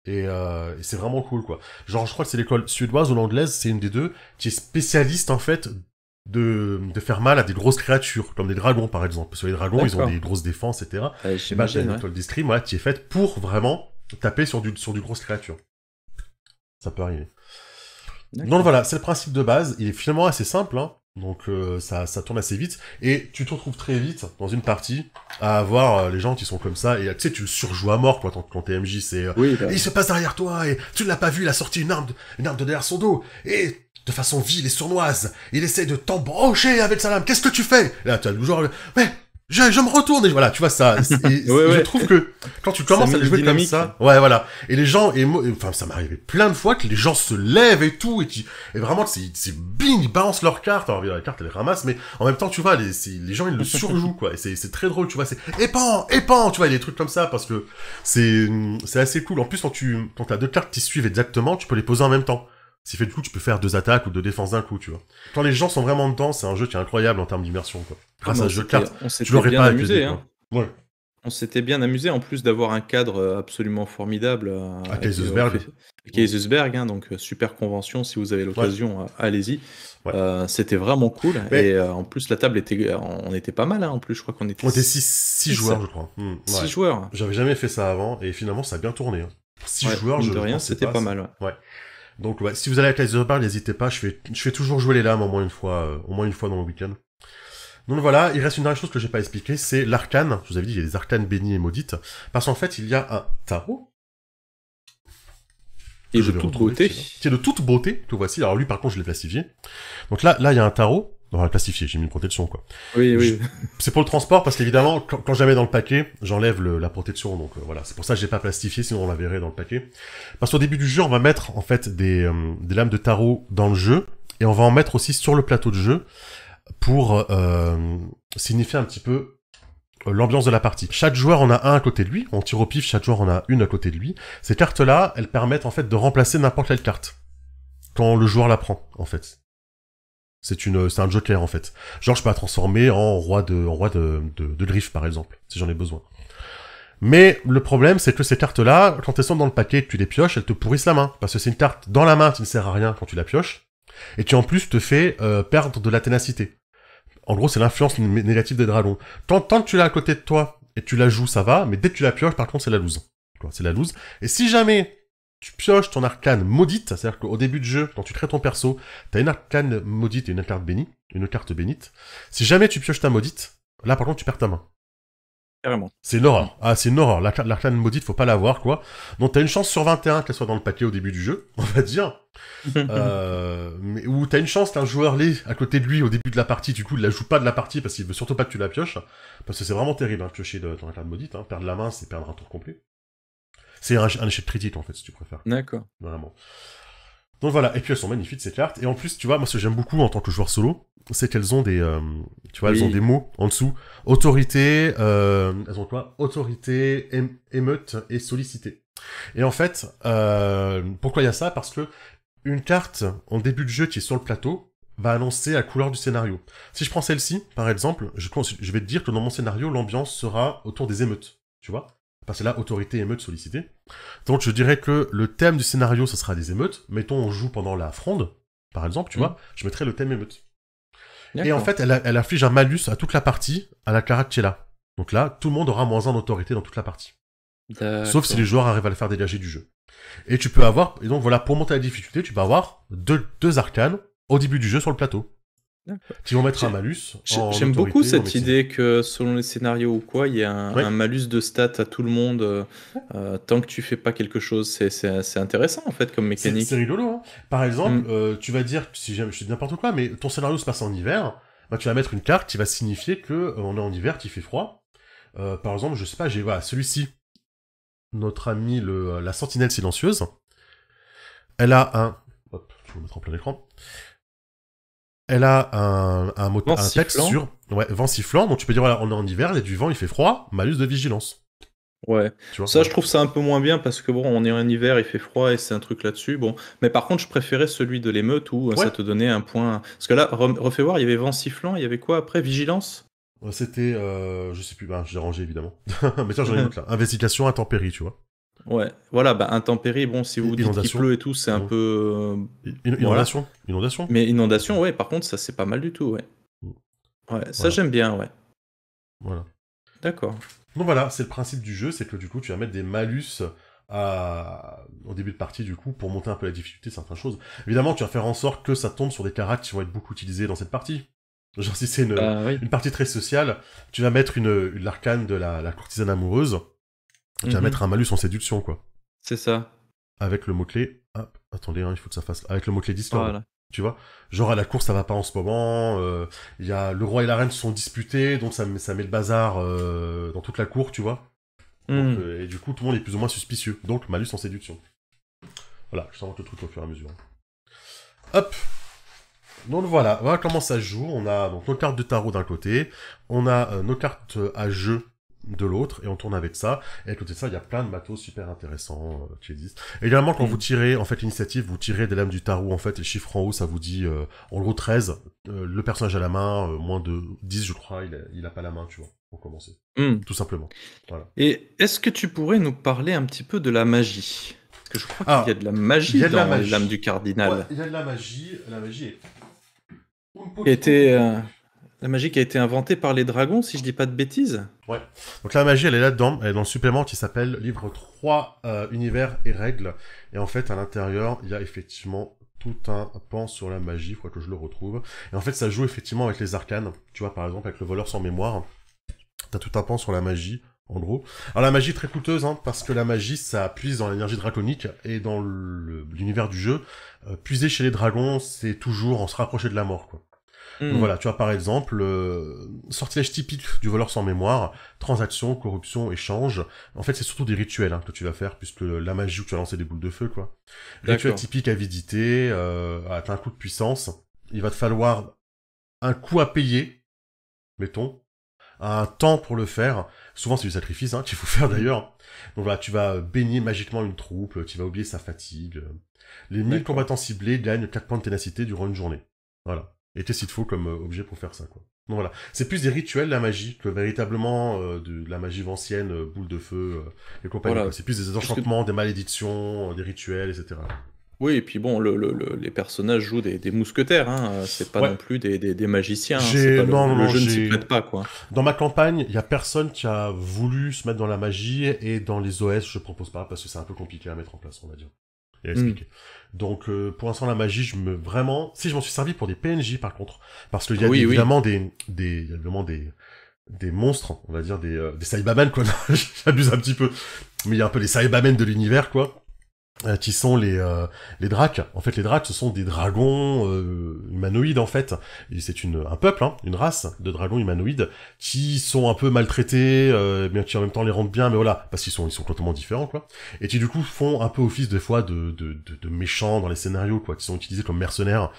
Euh, et, c'est vraiment cool, quoi. Genre, je crois que c'est l'école suédoise ou l'anglaise, c'est une des deux, qui est spécialiste, en fait, de, de, faire mal à des grosses créatures, comme des dragons, par exemple. Parce que les dragons, ils ont des grosses défenses, etc. ouais, bah, qui est faite pour vraiment taper sur du, sur du grosses créatures. Ça peut arriver. Donc voilà, c'est le principe de base. Il est finalement assez simple, hein. Donc euh, ça, ça tourne assez vite. Et tu te retrouves très vite dans une partie à avoir euh, les gens qui sont comme ça. Et tu sais, tu surjoues à mort quoi, quand, t'es MJ. C'est, euh, bah il se passe derrière toi et tu ne l'as pas vu, il a sorti une arme, une arme de derrière son dos. Et de façon vile et sournoise, il essaie de t'embrocher avec sa lame. Qu'est-ce que tu fais Là, tu as le Mais je, me retourne et voilà tu vois ça je trouve que quand tu commences à jouer comme ça ouais voilà et les gens et enfin ça m'est arrivé plein de fois que les gens se lèvent et tout et, qui, et vraiment c'est bing ils balancent leurs cartes alors la cartes elle les ramassent, mais en même temps tu vois les, gens ils le surjouent quoi et c'est très drôle tu vois c'est épan épan tu vois il y a des trucs comme ça parce que c'est c'est assez cool en plus quand tu quand t'as deux cartes qui suivent exactement tu peux les poser en même temps c'est fait du coup tu peux faire deux attaques ou deux défenses d'un coup, tu vois. Quand les gens sont vraiment dedans, c'est un jeu qui est incroyable en termes d'immersion, quoi. Ah, Grâce à ce jeu de cartes, tu l'aurais pas amusé, hein. Ouais. On s'était bien amusé en plus d'avoir un cadre absolument formidable euh, à, À euh, Kaisersberg, hein, donc euh, super convention. Si vous avez l'occasion, allez-y. c'était vraiment cool. Et en plus, la table était, on était pas mal. Hein, en plus, je crois qu'on était. On était 6 joueurs, je crois. 6 hmm, joueurs. J'avais jamais fait ça avant, et finalement, ça a bien tourné. 6 hein. joueurs, je rien, c'était pas, pas mal. ouais. Donc ouais, si vous allez à la n'hésitez pas, je fais, je fais toujours jouer les lames au moins une fois, euh, au moins une fois dans le week-end. Donc voilà, il reste une dernière chose que j'ai pas expliqué, c'est l'arcane. Je vous avais dit, il y a des arcanes bénies et maudites. Parce qu'en fait, il y a un tarot. Et de toute beauté. Qui est de toute beauté, tout voici. Alors lui, par contre, je l'ai classifié. Donc là, là, il y a un tarot va le plastifier, j'ai mis une protection quoi. Oui, oui. C'est pour le transport parce qu'évidemment, quand, quand j'avais dans le paquet, j'enlève la protection, donc euh, voilà. C'est pour ça que j'ai pas plastifié, sinon on la verrait dans le paquet. Parce qu'au début du jeu, on va mettre en fait des, euh, lames de tarot dans le jeu et on va en mettre aussi sur le plateau de jeu pour euh, signifier un petit peu l'ambiance de la partie. Chaque joueur en a un à côté de lui, on tire au pif, chaque joueur en a une à côté de lui. Ces cartes-là, elles permettent en fait de remplacer n'importe quelle carte quand le joueur la prend en fait. C'est une, c'est un joker en fait. Genre je peux la transformer en roi de, en roi de, de, griffe par exemple, si j'en ai besoin. Mais le problème, c'est que ces cartes-là, quand elles sont dans le paquet, que tu les pioches, elles te pourrissent la main. Parce que c'est une carte dans la main qui ne sert à rien quand tu la pioches. Et tu en plus te fait euh, perdre de la ténacité. En gros, c'est l'influence négative des dragons. Tant, tant que tu l'as à côté de toi et tu la joues, ça va. Mais dès que tu la pioches, par contre, c'est la lose. C'est la lose. Et si jamais tu pioches ton arcane maudite, c'est-à-dire qu'au début de jeu, quand tu crées ton perso, t'as une arcane maudite et une carte bénie, une carte bénite. Si jamais tu pioches ta maudite, là par contre tu perds ta main. C'est une horreur. Ah, c'est une horreur. L'arcane maudite, faut pas l'avoir, quoi. Donc t'as une chance sur 21 qu'elle soit dans le paquet au début du jeu, on va dire. Euh, mais, ou t'as une chance qu'un joueur l'ait à côté de lui au début de la partie, du coup il la joue pas de la partie parce qu'il veut surtout pas que tu la pioches. Parce que c'est vraiment terrible, hein, piocher de, ton arcane maudite. Hein. Perdre la main, c'est perdre un tour complet. C'est un, un, échec critique, en fait, si tu préfères. D'accord. Vraiment. Donc voilà, et puis elles sont magnifiques ces cartes. Et en plus, tu vois, moi ce que j'aime beaucoup en tant que joueur solo, c'est qu'elles ont des, euh, tu vois, elles ont des mots en dessous. Autorité, euh, elles ont quoi Autorité, émeute et sollicité. Et en fait, euh, pourquoi il y a ça Parce que une carte en début de jeu qui est sur le plateau va annoncer la couleur du scénario. Si je prends celle-ci, par exemple, je, je vais te dire que dans mon scénario, l'ambiance sera autour des émeutes. Tu vois parce que là, autorité, émeute, sollicité. Donc je dirais que le thème du scénario, ce sera des émeutes. Mettons, on joue pendant la fronde, par exemple, tu mhm. vois, je mettrai le thème émeute. Et en fait, elle, afflige un malus à toute la partie, à la Clara Donc là, tout le monde aura moins un d'autorité dans toute la partie. Sauf si les joueurs arrivent à le faire dégager du jeu. Et tu peux avoir, et donc voilà, pour monter la difficulté, tu peux avoir deux, deux arcanes au début du jeu sur le plateau. Qui vont mettre un malus. J'aime beaucoup cette idée que selon les scénarios ou quoi, il y a un, malus de stats à tout le monde euh, euh, tant que tu fais pas quelque chose. C'est intéressant en fait comme mécanique. C'est hein. Par exemple, mm. euh, tu vas dire, si je dis n'importe quoi, mais ton scénario se passe en hiver, bah, tu vas mettre une carte qui va signifier que on est en hiver, qu'il fait froid. par exemple, je sais pas, j'ai voilà, celui-ci, notre ami le, la sentinelle silencieuse. Elle a un. Hop, je vais le mettre en plein écran. Elle a un, mot, un texte sur vent sifflant, donc tu peux dire voilà, on est en hiver, il y a du vent, il fait froid, malus de vigilance. Ouais. ça, je trouve ça un peu moins bien parce que bon, on est en hiver, il fait froid et c'est un truc là-dessus. Bon, mais par contre, je préférais celui de l'émeute où euh, ça te donnait un point. Parce que là, refais voir, il y avait vent sifflant, il y avait quoi après Vigilance C'était, euh, je sais plus, bah, j'ai rangé évidemment. mais tiens, j'en ai une autre là. Investigation intempérie, tu vois. Ouais, voilà, bah, intempéries, bon, si vous dites qu'il pleut et tout, c'est un mmh. peu. Euh, inondation Inondation Mais inondation, ouais, par contre, ça, c'est pas mal du tout, ouais. Mmh. Ouais, ça, j'aime bien, ouais. Voilà. D'accord. Donc voilà, c'est le principe du jeu, c'est que du coup, tu vas mettre des malus à... au début de partie, du coup, pour monter un peu la difficulté, certaines choses. Évidemment, tu vas faire en sorte que ça tombe sur des caractères qui vont être beaucoup utilisés dans cette partie. Genre, si c'est une, bah, partie très sociale, tu vas mettre une, l'arcane de la courtisane amoureuse tu vas mhm. mettre un malus en séduction, quoi. C'est ça. Avec le mot-clé. Hop, attendez, hein, il faut que ça fasse. Avec le mot-clé d'histoire, Tu vois Genre à la cour, ça va pas en ce moment. Euh, y a... Le roi et la reine sont disputés, donc ça met, le bazar euh, dans toute la cour, tu vois. Mhm. Euh, et du coup, tout le monde est plus ou moins suspicieux. Donc, malus en séduction. Voilà, je t'invente le truc au fur et à mesure. Hop donc voilà, voilà comment ça se joue. On a donc nos cartes de tarot d'un côté, on a euh, nos cartes à jeu de l'autre et on tourne avec ça. Et à côté ça, il y a plein de matos super intéressants euh, qui existent. Également, quand mm. vous tirez en fait l'initiative, vous tirez des lames du tarot en fait, les chiffres en haut, ça vous dit euh, en gros 13, euh, le personnage à la main, moins de 10 je crois, il n'a pas la main, tu vois, pour commencer. Mm. Tout simplement. Et est-ce que tu pourrais nous parler un petit peu de la magie Parce que je crois ah, qu'il y a de la magie dans la magie. du cardinal. il y a de la magie, la magie est... Était, la magie qui a été inventée par les dragons, si je dis pas de bêtises. Ouais. Donc la magie, elle est là-dedans, elle est dans le supplément qui s'appelle Livre 3, euh, Univers et règles. Et en fait, à l'intérieur, il y a effectivement tout un pan sur la magie, quoi que je le retrouve. Et en fait, ça joue effectivement avec les arcanes. Tu vois, par exemple, avec le voleur sans mémoire, t'as tout un pan sur la magie, en gros. Alors la magie est très coûteuse, hein, parce que la magie, ça puise dans l'énergie draconique et dans l'univers du jeu. Euh, puiser chez les dragons, c'est toujours en se rapprocher de la mort, quoi. Hmm. voilà, tu vois par exemple euh, sortilège typique du voleur sans mémoire, transaction, corruption, échange. En fait, c'est surtout des rituels hein, que tu vas faire puisque la magie où tu vas lancer des boules de feu quoi. Rituel typique avidité, euh, un coup de puissance. Il va te falloir un coup à payer, mettons, un temps pour le faire. Souvent, c'est du sacrifice hein, qu'il faut faire hmm. d'ailleurs. Donc voilà, tu vas baigner magiquement une troupe, tu vas oublier sa fatigue. Les 1000 combattants ciblés gagnent 4 points de ténacité durant une journée. Voilà. Et qu'est-ce qu'il faut comme euh, objet pour faire ça, quoi. Donc voilà, c'est plus des rituels la magie que véritablement euh, de, la magie ancienne, euh, boule de feu et compagnie. C'est plus des enchantements, des malédictions, des rituels, etc. Oui, et puis bon, les personnages jouent des, mousquetaires, hein. c'est pas non plus des, magiciens. Hein. Pas non, non, le, ne s'y pas, quoi. Dans ma campagne, il y a personne qui a voulu se mettre dans la magie, et dans les OS, je propose pas, parce que c'est un peu compliqué à mettre en place, on va dire. Mm. Donc euh, pour l'instant la magie, je me vraiment si je m'en suis servi pour des PNJ par contre parce qu'il y a évidemment des des des des monstres, on va dire des euh, des quoi, j'abuse un petit peu. Mais il y a un peu les Saibaman de l'univers quoi. Euh, qui sont les euh, les dracs. En fait, les dracs, ce sont des dragons euh, humanoïdes en fait. C'est une un peuple, hein, une race de dragons humanoïdes qui sont un peu maltraités, euh, mais qui en même temps les rendent bien. Mais voilà, parce qu'ils sont ils sont complètement différents quoi. Et qui du coup font un peu office des fois de de, de, méchants dans les scénarios quoi, qui sont utilisés comme mercenaires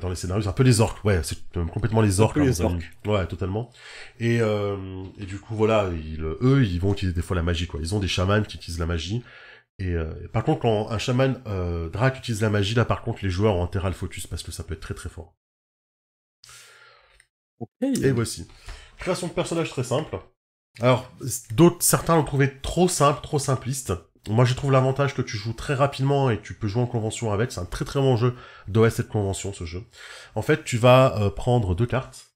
dans les scénarios, c'est un peu les orques, ouais, c'est complètement les orques, hein, les orques. ouais, totalement. Et, et du coup, voilà, ils, eux, ils vont utiliser des fois la magie, quoi. Ils ont des chamans qui utilisent la magie, et euh, par contre, quand un chaman euh, utilise la magie, là par contre, les joueurs ont intérêt à le focus parce que ça peut être très très fort. Et voici. Création de personnage très simple. Alors, d'autres, certains l'ont trouvé trop simple, trop simpliste. Moi, je trouve l'avantage que tu joues très rapidement et tu peux jouer en convention avec. C'est un très très bon jeu d'OS cette convention, ce jeu. En fait, tu vas euh, prendre deux cartes.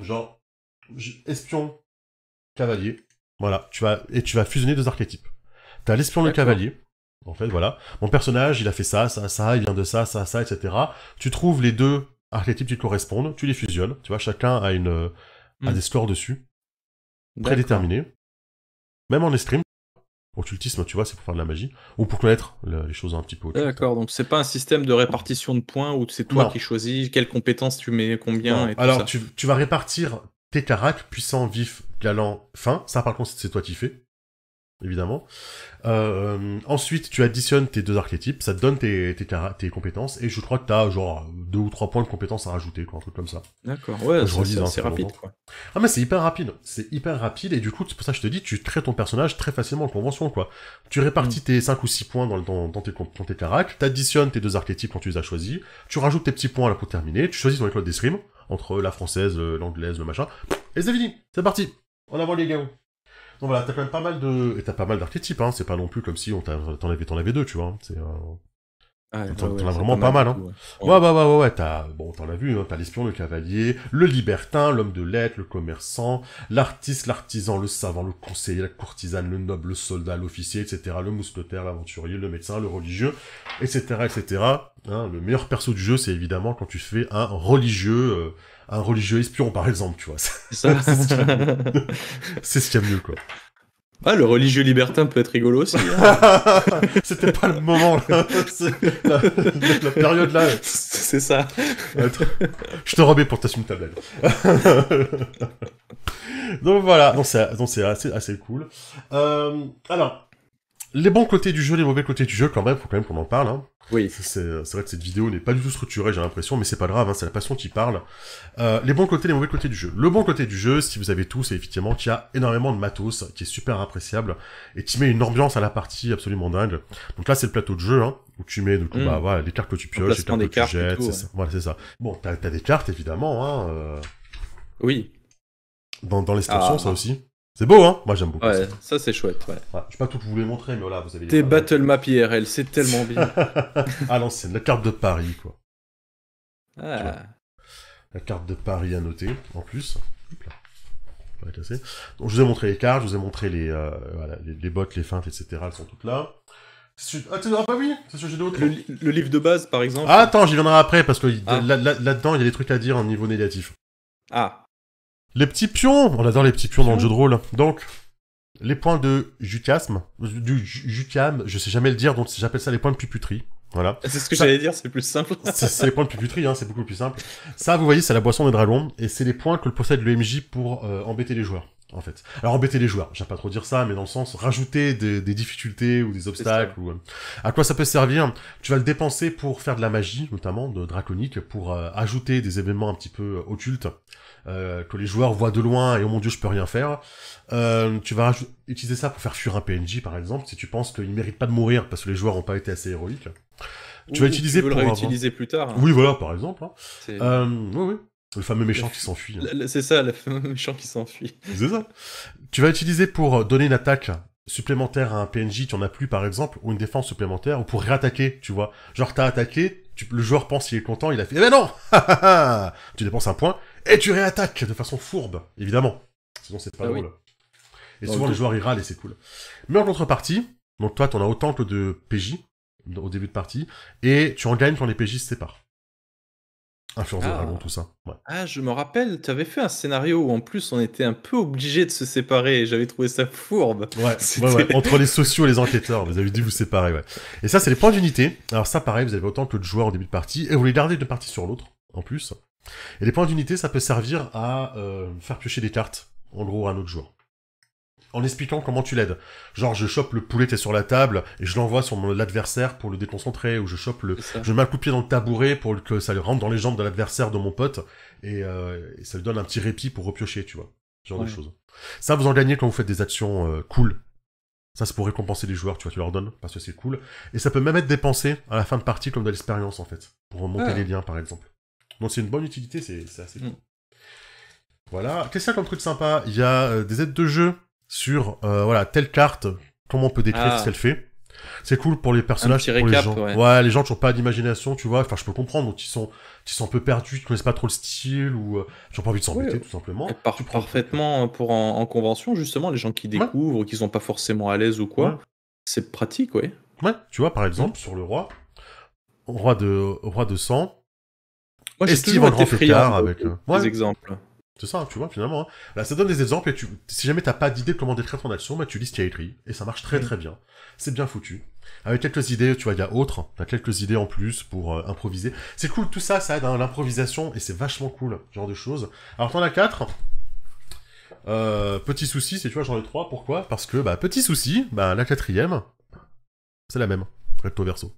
Genre, espion, cavalier. Voilà. Tu vas, et tu vas fusionner deux archétypes l'espion le cavalier. En fait, voilà. Mon personnage, il a fait ça, ça, ça, il vient de ça, ça, ça, etc. Tu trouves les deux archétypes qui correspondent, tu les fusionnes. Tu vois, chacun a, une, euh, hmm. des scores dessus. Prédéterminés. Même en pour occultisme, tu vois, c'est pour faire de la magie, ou pour connaître les choses un petit peu. D'accord, donc c'est pas un système de répartition de points où c'est toi qui choisis quelles compétences tu mets, combien. Alors, Tu, vas répartir tes caracs, puissant, vif, galant, fin. Ça, par contre, c'est toi qui fais évidemment. Euh, ensuite, tu additionnes tes deux archétypes, ça te donne tes, compétences, et je crois que tu as genre deux ou trois points de compétences à rajouter, quoi, un truc comme ça. D'accord, ouais, c'est rapide. Ah mais c'est hyper rapide, c'est hyper rapide, et du coup, pour ça je te dis, tu crées ton personnage très facilement en convention, quoi. Tu répartis mm. tes 5 ou 6 points dans, tes, dans tes caractères, tu additionnes tes deux archétypes quand tu les as choisis, tu rajoutes tes petits points à la pour terminer, tu choisis ton école d'escrime, entre la française, euh, l'anglaise, le machin, et c'est fini, c'est parti, en avant les gars donc voilà, t'as quand même pas mal de, et t'as pas mal d'archétypes, hein. C'est pas non plus comme si on t'en avait, t'en avais deux, tu vois. Hein. Euh, t'en bah as vraiment pas mal, pas mal hein. Ouais, ouais, ouais, bah, bah, ouais, ouais t'as, bon, t'en as vu, hein. T'as l'espion, le cavalier, le libertin, l'homme de lettres, le commerçant, l'artiste, l'artisan, le savant, le conseiller, la courtisane, le noble, le soldat, l'officier, etc., le mousquetaire, l'aventurier, le médecin, le religieux, etc., etc. Hein, le meilleur perso du jeu, c'est évidemment quand tu fais un religieux, euh, un religieux espion, par exemple, tu vois. C'est ce qu'il y, a mieux, quoi. Ah, le religieux libertin peut être rigolo aussi. Hein. C'était pas le moment, là. La, la, période, là. C'est ça. Je te remets pour t'assumer ta belle. donc voilà, donc c'est assez, cool. Euh, alors, les bons côtés du jeu, les mauvais côtés du jeu, quand même, faut quand même qu'on en parle. Hein. Oui. C'est vrai que cette vidéo n'est pas du tout structurée, j'ai l'impression, mais c'est pas grave, hein, c'est la passion qui parle. Euh, les bons côtés, les mauvais côtés du jeu. Le bon côté du jeu, si vous avez tout, c'est effectivement qu'il y a énormément de matos, qui est super appréciable, et qui met une ambiance à la partie absolument dingue. Donc là, c'est le plateau de jeu, hein, où tu mets, du mm. bah, voilà, les cartes que tu pioches, les cartes que tu jettes, c'est Voilà, c'est ça. Bon, t'as as des cartes, évidemment, hein. Euh. Oui. Dans, dans les stations, ah, ça bah. aussi. C'est beau, hein Moi, j'aime beaucoup. Ouais, ça, c'est chouette, ouais. Je sais pas tout vous voulez montrer, mais voilà, vous avez... Tes battle Map IRL, c'est tellement bien. ah l'ancienne, la carte de Paris, quoi. Ah. La carte de Paris à noter, en plus. Donc, je vous ai montré les cartes, je vous ai montré les, euh, les, bottes, les feintes, etc. Elles sont toutes là. Ah, ah bah oui, c'est ce j'ai Le, livre de base, par exemple. Ah, attends, j'y viendrai après, parce que ah. là-dedans, il y a des trucs à dire en niveau négatif. Ah. Les petits pions On adore les petits pions dans le jeu de rôle. Donc, les points de jucasme, du jucam, je sais jamais le dire, donc j'appelle ça les points de puputerie. Voilà. C'est ce que j'allais dire, c'est plus simple. c'est les points de puputerie, hein, c'est beaucoup plus simple. Ça, vous voyez, c'est la boisson des dragons, et c'est les points que le possède le MJ pour euh, embêter les joueurs, en fait. Alors, embêter les joueurs, j'aime pas trop dire ça, mais dans le sens, rajouter des, difficultés ou des obstacles, ou euh, à quoi ça peut servir Tu vas le dépenser pour faire de la magie, notamment de draconique, pour euh, ajouter des événements un petit peu occultes. Euh, que les joueurs voient de loin et oh mon dieu, je peux rien faire. Euh, tu vas utiliser ça pour faire fuir un PNJ, par exemple, si tu penses qu'il mérite pas de mourir parce que les joueurs n'ont pas été assez héroïques. tu vas utiliser pour le réutiliser plus tard. Hein. Oui, voilà, par exemple. Hein. Euh, oui, oui. Le fameux méchant qui s'enfuit. Hein. C'est ça, le fameux méchant qui s'enfuit. C'est ça. Tu vas utiliser pour donner une attaque supplémentaire à un PNJ, tu en as plus par exemple, ou une défense supplémentaire, ou pour réattaquer, tu vois. Genre t'as attaqué, le joueur pense qu'il est content, il a fait, eh ben non! tu dépenses un point, et tu réattaques de façon fourbe, évidemment. Sinon, c'est pas ah drôle. Et souvent, les joueurs, ils râlent et c'est cool. Mais en contrepartie, donc toi, t'en as autant que de PJ au début de partie, et tu en gagnes quand les PJ se séparent. Influence ah. dragon, tout ça. Ah, je me rappelle, tu avais fait un scénario où en plus on était un peu obligé de se séparer, et j'avais trouvé ça fourbe. Ouais, entre les sociaux et les enquêteurs, vous avez dû vous séparer, ouais. Et ça, c'est les points d'unité. Alors ça, pareil, vous avez autant que de joueurs au début de partie, et vous les gardez de partie sur l'autre, en plus. Et les points d'unité, ça peut servir à euh, faire piocher des cartes, en gros, à un autre joueur. En expliquant comment tu l'aides. Genre, je chope le poulet qui est sur la table et je l'envoie sur l'adversaire pour le déconcentrer, ou je chope le, je mets un coup de pied dans le tabouret pour que ça le rentre dans les jambes de l'adversaire de mon pote et, euh, ça lui donne un petit répit pour repiocher, tu vois. genre de choses. Ça, vous en gagnez quand vous faites des actions euh, cool. Ça, c'est pour récompenser les joueurs, tu vois, tu leur donnes parce que c'est cool. Et ça peut même être dépensé à la fin de partie comme de l'expérience, en fait. Pour remonter ah. les liens, par exemple. Donc c'est une bonne utilité, c'est assez cool. Mm. Voilà. Qu'est-ce qu'il y a comme truc sympa Il y a euh, des aides de jeu sur euh, voilà telle carte, comment on peut décrire ah. ce qu'elle fait. C'est cool pour les personnages, pour les gens. Ouais. les gens qui n'ont pas d'imagination, tu vois. Enfin, je peux comprendre. Donc, ils sont, ils sont un peu perdus, ils connaissent pas trop le style ou euh, ils n'ont pas envie de s'embêter, tout simplement. parfaitement pour en, convention, justement, les gens qui découvrent, qui sont pas forcément à l'aise ou quoi, c'est pratique, ouais. Ouais, tu vois, par exemple, mm. sur le roi, roi de, roi de sang, moi, j'ai toujours été friand avec euh... des exemples. C'est ça, tu vois, finalement. Là, hein. bah, ça donne des exemples et tu, si jamais t'as pas d'idée de comment décrire ton action, bah, tu lis écrit, et ça marche très mm. très bien. C'est bien foutu. Avec quelques idées, tu vois, il y a autre. T'as quelques idées en plus pour euh, improviser. C'est cool, tout ça, ça aide à hein, l'improvisation et c'est vachement cool, ce genre de choses. Alors, t'en as quatre. Euh, petit souci, c'est tu vois, j'en ai trois. Pourquoi Parce que, bah, petit souci, bah, la quatrième, c'est la même. Recto verso.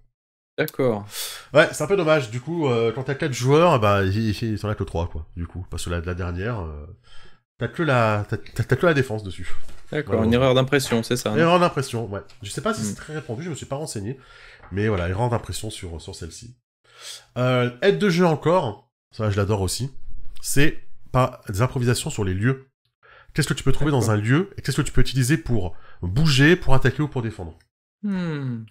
D'accord. Ouais, c'est un peu dommage. Du coup, euh, quand t'as 4 joueurs, bah, il t'en a que 3, quoi. Du coup, parce que la, la dernière, euh, t'as que, la, que la défense dessus. D'accord, une erreur d'impression, c'est ça Une hein. Erreur d'impression, ouais. Je sais pas si c'est mm. très répandu, je me suis pas renseigné. Mais voilà, erreur d'impression sur, sur celle-ci. Euh, aide de jeu encore, ça je l'adore aussi, c'est pas des improvisations sur les lieux. Qu'est-ce que tu peux trouver dans un lieu et qu'est-ce que tu peux utiliser pour bouger, pour attaquer ou pour défendre. Hmm.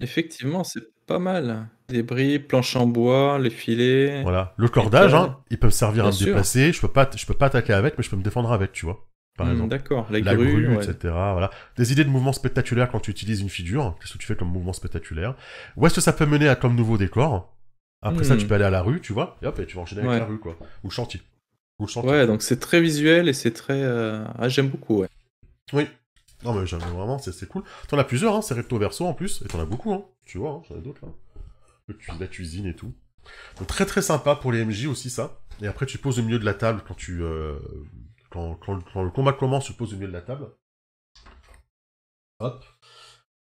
Effectivement, c'est pas mal. Débris, planches en bois, les filets Voilà. Le cordage, hein, ils peuvent servir à me dépasser Je peux pas, je peux pas attaquer avec, mais je peux me défendre avec, tu vois. Par hmm, exemple. D'accord. La, grue, etc. Voilà. Des idées de mouvements spectaculaires quand tu utilises une figure. Qu'est-ce que tu fais comme mouvement spectaculaire Où est-ce que ça peut mener à comme nouveau décor Après ça, tu hmm. peux aller à la rue, tu vois. Et hop, et tu vas enchaîner avec la rue, quoi. Ou le chantier. Ou Ouais, donc c'est très visuel et c'est très. Euh, ah, j'aime beaucoup, ouais. Oui, non mais j'aime vraiment, c'est cool. T'en as plusieurs, hein, c'est recto verso en plus, et t'en as beaucoup, hein. Tu vois, hein, j'en ai d'autres là. La cuisine et tout. Donc très très sympa pour les MJ aussi ça. Et après tu poses au milieu de la table quand tu euh, quand, le combat commence, tu poses au milieu de la table. Hop.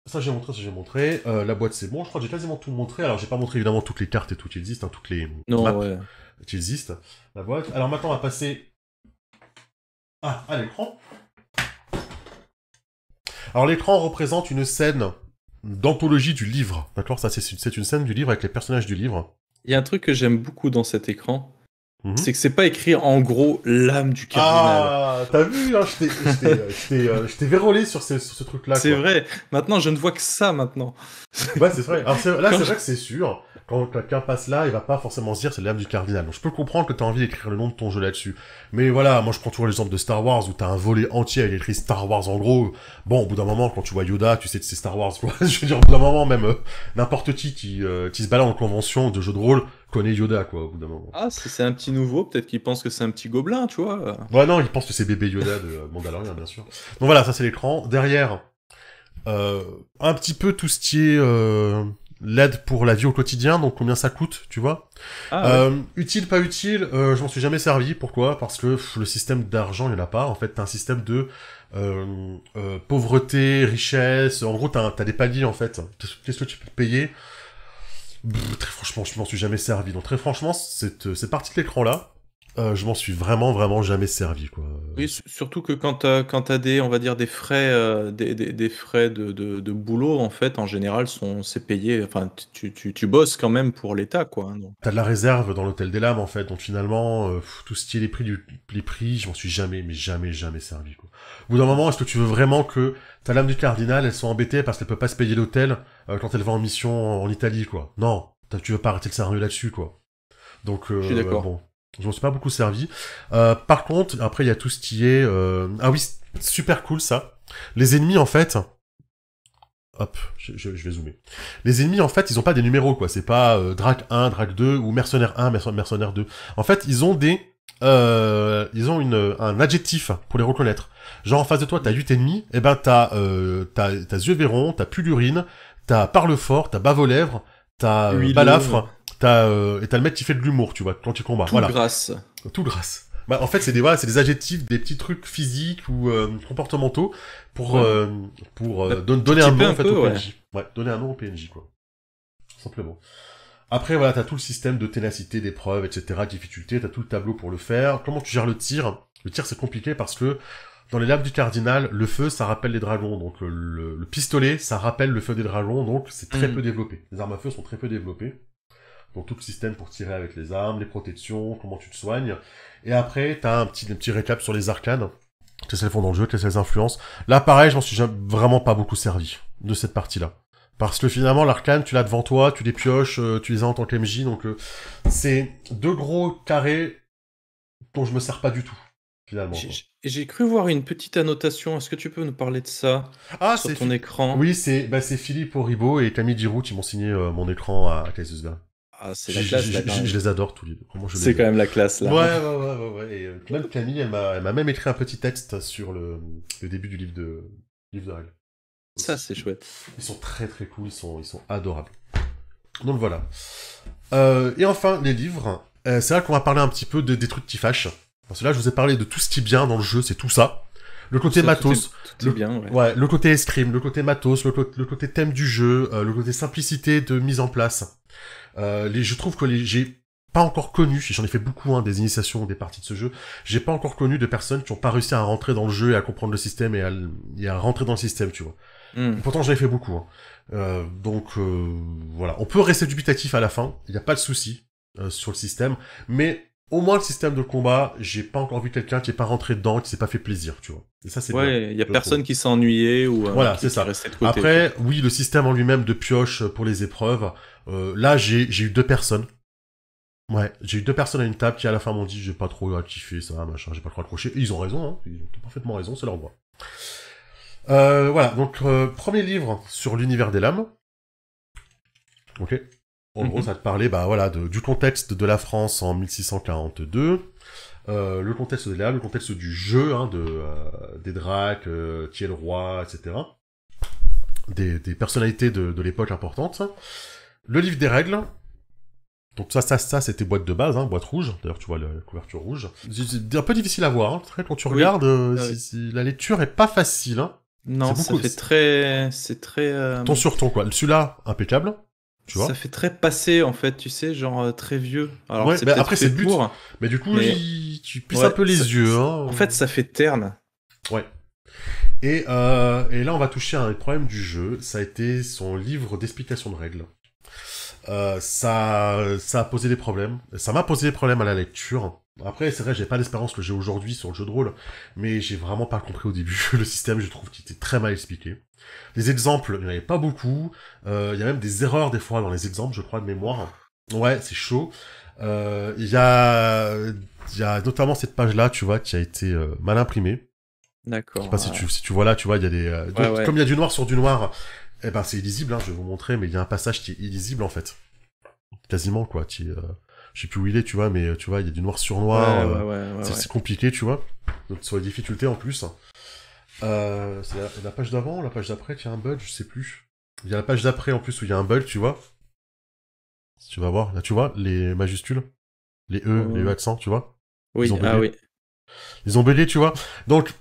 Ça j'ai montré, ça j'ai montré. Euh, la boîte c'est bon, je crois que j'ai quasiment tout montré. Alors j'ai pas montré évidemment toutes les cartes et tout qui existent, toutes les non, maps qui existent. La boîte. Alors maintenant on va passer ah, à l'écran. Alors l'écran représente une scène d'anthologie du livre, d'accord Ça c'est une scène du livre avec les personnages du livre. Il y a un truc que j'aime beaucoup dans cet écran, Mhm. c'est que c'est pas écrit en gros l'âme du cardinal. Ah, t'as vu, hein, je t'ai euh, euh, vérolé sur ce, sur ce truc-là. C'est vrai, maintenant je ne vois que ça maintenant. Ouais, c'est vrai. Alors, là, c'est vrai que c'est sûr, quand quelqu'un passe là, il va pas forcément se dire c'est l'âme du cardinal. je peux comprendre que t'as envie d'écrire le nom de ton jeu là-dessus. Mais voilà, moi je prends toujours l'exemple de Star Wars où t'as un volet entier avec écrit Star Wars en gros. Bon, au bout d'un moment, quand tu vois Yoda, tu sais que c'est Star Wars. je veux dire, au bout d'un moment, même euh, n'importe qui qui, qui se balade en convention de jeu de rôle connaît Yoda, quoi, au bout d'un moment. Ah, c'est un petit nouveau, peut-être qu'il pense que c'est un petit gobelin, tu vois. Ouais, non, il pense que c'est bébé Yoda de euh, Mandalorian, bien sûr. Donc voilà, ça c'est l'écran. Derrière, euh, un petit peu tout ce qui est euh, l'aide pour la vie au quotidien, donc combien ça coûte, tu vois. Ah, utile, pas utile, je m'en suis jamais servi. Pourquoi Parce que le système d'argent, il n'y en a pas. En fait, t'as un système de pauvreté, richesse. En gros, t'as des paliers, en fait. Qu'est-ce que tu peux payer très franchement, je m'en suis jamais servi. Donc très franchement, cette, euh, cette partie de l'écran là, euh, je m'en suis vraiment vraiment jamais servi quoi. Oui, surtout que quand tu as des on va dire des frais euh, des, frais de, boulot en fait en général sont c'est payé enfin tu, bosses quand même pour l'État quoi. Hein, tu as de la réserve dans l'hôtel des lames en fait donc finalement euh, tout ce qui est les prix du les prix je m'en suis jamais mais jamais jamais servi quoi. Au bout d'un moment est-ce que tu veux vraiment que ta lame du cardinal elle soit embêtée parce qu'elle peut pas se payer l'hôtel quand elle va en mission en Italie quoi. Non, tu veux pas arrêter le sérieux là-dessus quoi. Donc je suis d'accord. Bon, je m'en suis pas beaucoup servi. Euh, par contre, après, il y a tout ce qui est... Euh, ah oui, super cool ça. Les ennemis, en fait... Hop, je, vais zoomer. Les ennemis, en fait, ils ont pas des numéros, quoi. C'est pas euh, Drac 1, Drac 2 ou Mercenaire 1, Mercenaire 2. En fait, ils ont des... ils ont une, un adjectif pour les reconnaître. Genre, en face de toi, t'as 8 ennemis, et eh ben t'as euh, t'as yeux verrons, t'as Pulurine, t'as parle-fort, t'as Bave aux lèvres, t'as Balafre, t'as euh, et t'as le mec qui fait de l'humour, tu vois, quand tu combat. Tout grâce. Tout grâce. Bah, en fait, c'est des voilà, c'est des adjectifs, des petits trucs physiques ou euh, comportementaux pour euh, pour bah, donner un nom au PNJ. Ouais, donner un nom au PNJ quoi. simplement. Après voilà, t'as tout le système de ténacité, d'épreuve, etc., difficulté. T'as tout le tableau pour le faire. Comment tu gères le tir Le tir c'est compliqué parce que dans les laves du cardinal, le feu, ça rappelle les dragons. Donc le, pistolet, ça rappelle le feu des dragons. Donc c'est très mm. peu développé. Les armes à feu sont très peu développées dans tout le système pour tirer avec les armes, les protections, comment tu te soignes. Et après, t'as un petit, un petit récap sur les arcanes. Qu'est-ce qu'elles font dans le jeu, qu'est-ce qu'elles influencent. Là, pareil, je m'en suis vraiment pas beaucoup servi de cette partie-là. Parce que finalement, l'arcane, tu l'as devant toi, tu les pioches, euh, tu les as en tant que MJ, donc euh, c'est deux gros carrés dont je me sers pas du tout, finalement. J'ai cru voir une petite annotation. Est-ce que tu peux nous parler de ça ah, sur ton écran Oui, c'est bah, Philippe Oribo et Camille Giroud qui m'ont signé euh, mon écran à, à ah, c'est la classe. Là, je, les adore tous les deux. C'est quand même la classe là. Ouais, ouais, ouais, ouais. Et, euh, même Camille, elle m'a même écrit un petit texte sur le, début du livre de livre de Ça, c'est chouette. Ils sont très très cool. Ils sont ils sont adorables. Donc voilà. Euh, et enfin les livres. Euh, c'est là qu'on va parler un petit peu des trucs qui fâchent. Parce que là, je vous ai parlé de tout ce qui est bien dans le jeu, c'est tout ça le côté matos, le, bien, ouais. le côté escrime, le côté matos, le, côté thème du jeu, euh, le côté simplicité de mise en place. Euh, les, je trouve que les, j'ai pas encore connu, j'en ai fait beaucoup hein, des initiations, des parties de ce jeu, j'ai pas encore connu de personnes qui ont pas réussi à rentrer dans le jeu et à comprendre le système et à, rentrer dans le système, tu vois. Hmm. Pourtant j'en ai fait beaucoup. Hein. Euh, donc euh, voilà, on peut rester dubitatif à la fin, il n'y a pas de souci sur le système, mais au moins le système de combat, j'ai pas encore vu quelqu'un qui est pas rentré dedans, qui s'est pas fait plaisir, tu vois. Et ça, c'est ouais, il y a euh, personne qui s'est ennuyé ou euh, voilà, c'est ça. Resté de côté, Après, oui, le système en lui-même de pioche pour les épreuves. Euh, là, j'ai eu deux personnes. Ouais, j'ai eu deux personnes à une table qui à la fin m'ont dit j'ai pas trop kiffer ça, machin, j'ai pas trop accroché. ils ont raison, hein, ils ont parfaitement raison, c'est leur droit. voilà, donc premier livre sur l'univers des lames. Ok. En gros, ça mhm. va ça te parlait bah, voilà, du contexte de la France en 1642, euh, le contexte de là, le contexte du jeu, hein, de, euh, des dracs, euh, qui est le roi, etc. Des, personnalités de, l'époque importantes. Le livre des règles. Donc ça, ça, ça, c'était boîte de base, hein, boîte rouge. D'ailleurs, tu vois la couverture rouge. C'est un peu difficile à voir. Hein, très Quand tu regardes, euh, ah la lecture est pas facile. Non, c'est très, c'est très. Ton sur ton quoi. Celui-là, impeccable ça fait très passé en fait, tu sais, genre euh, très vieux. Alors après c'est but. mais du coup, tu pisses un peu les yeux. Hein. En fait, ça fait terne. Ouais. Et, euh, et là, on va toucher à un problème du jeu. Ça a été son livre d'explication de règles. Euh, ça, ça a posé des problèmes. Ça m'a posé des problèmes à la lecture. Après, c'est vrai, j'ai pas l'espérance que j'ai aujourd'hui sur le jeu de rôle, mais j'ai vraiment pas compris au début le système, je trouve qu'il était très mal expliqué. Les exemples, il n'y en avait pas beaucoup, euh, il y a même des erreurs des fois dans les exemples, je crois, de mémoire. Ouais, c'est chaud. Euh, il y, a, y a notamment cette page-là, tu vois, qui a été euh, mal imprimée. D'accord. Je sais pas si, tu, si tu vois là, tu vois, il y a des... Comme il y a du noir sur du noir, eh ben c'est illisible, hein, je vais vous montrer, mais il y a un passage qui est illisible en fait. Quasiment, quoi, qui je sais plus où il est, tu vois, mais euh, tu vois, il y a du noir sur noir. Euh, c'est compliqué, tu vois. Donc sur les difficultés en plus. Hein. Euh, c'est la, page d'avant, la page d'après, tu a un bug, je sais plus. Il y a la page d'après en plus où il y a un bug, tu vois. tu vas voir, là tu vois, les majuscules, les E, les oh. accents, tu vois. Oui, ah oui. Ils ont tu vois. Donc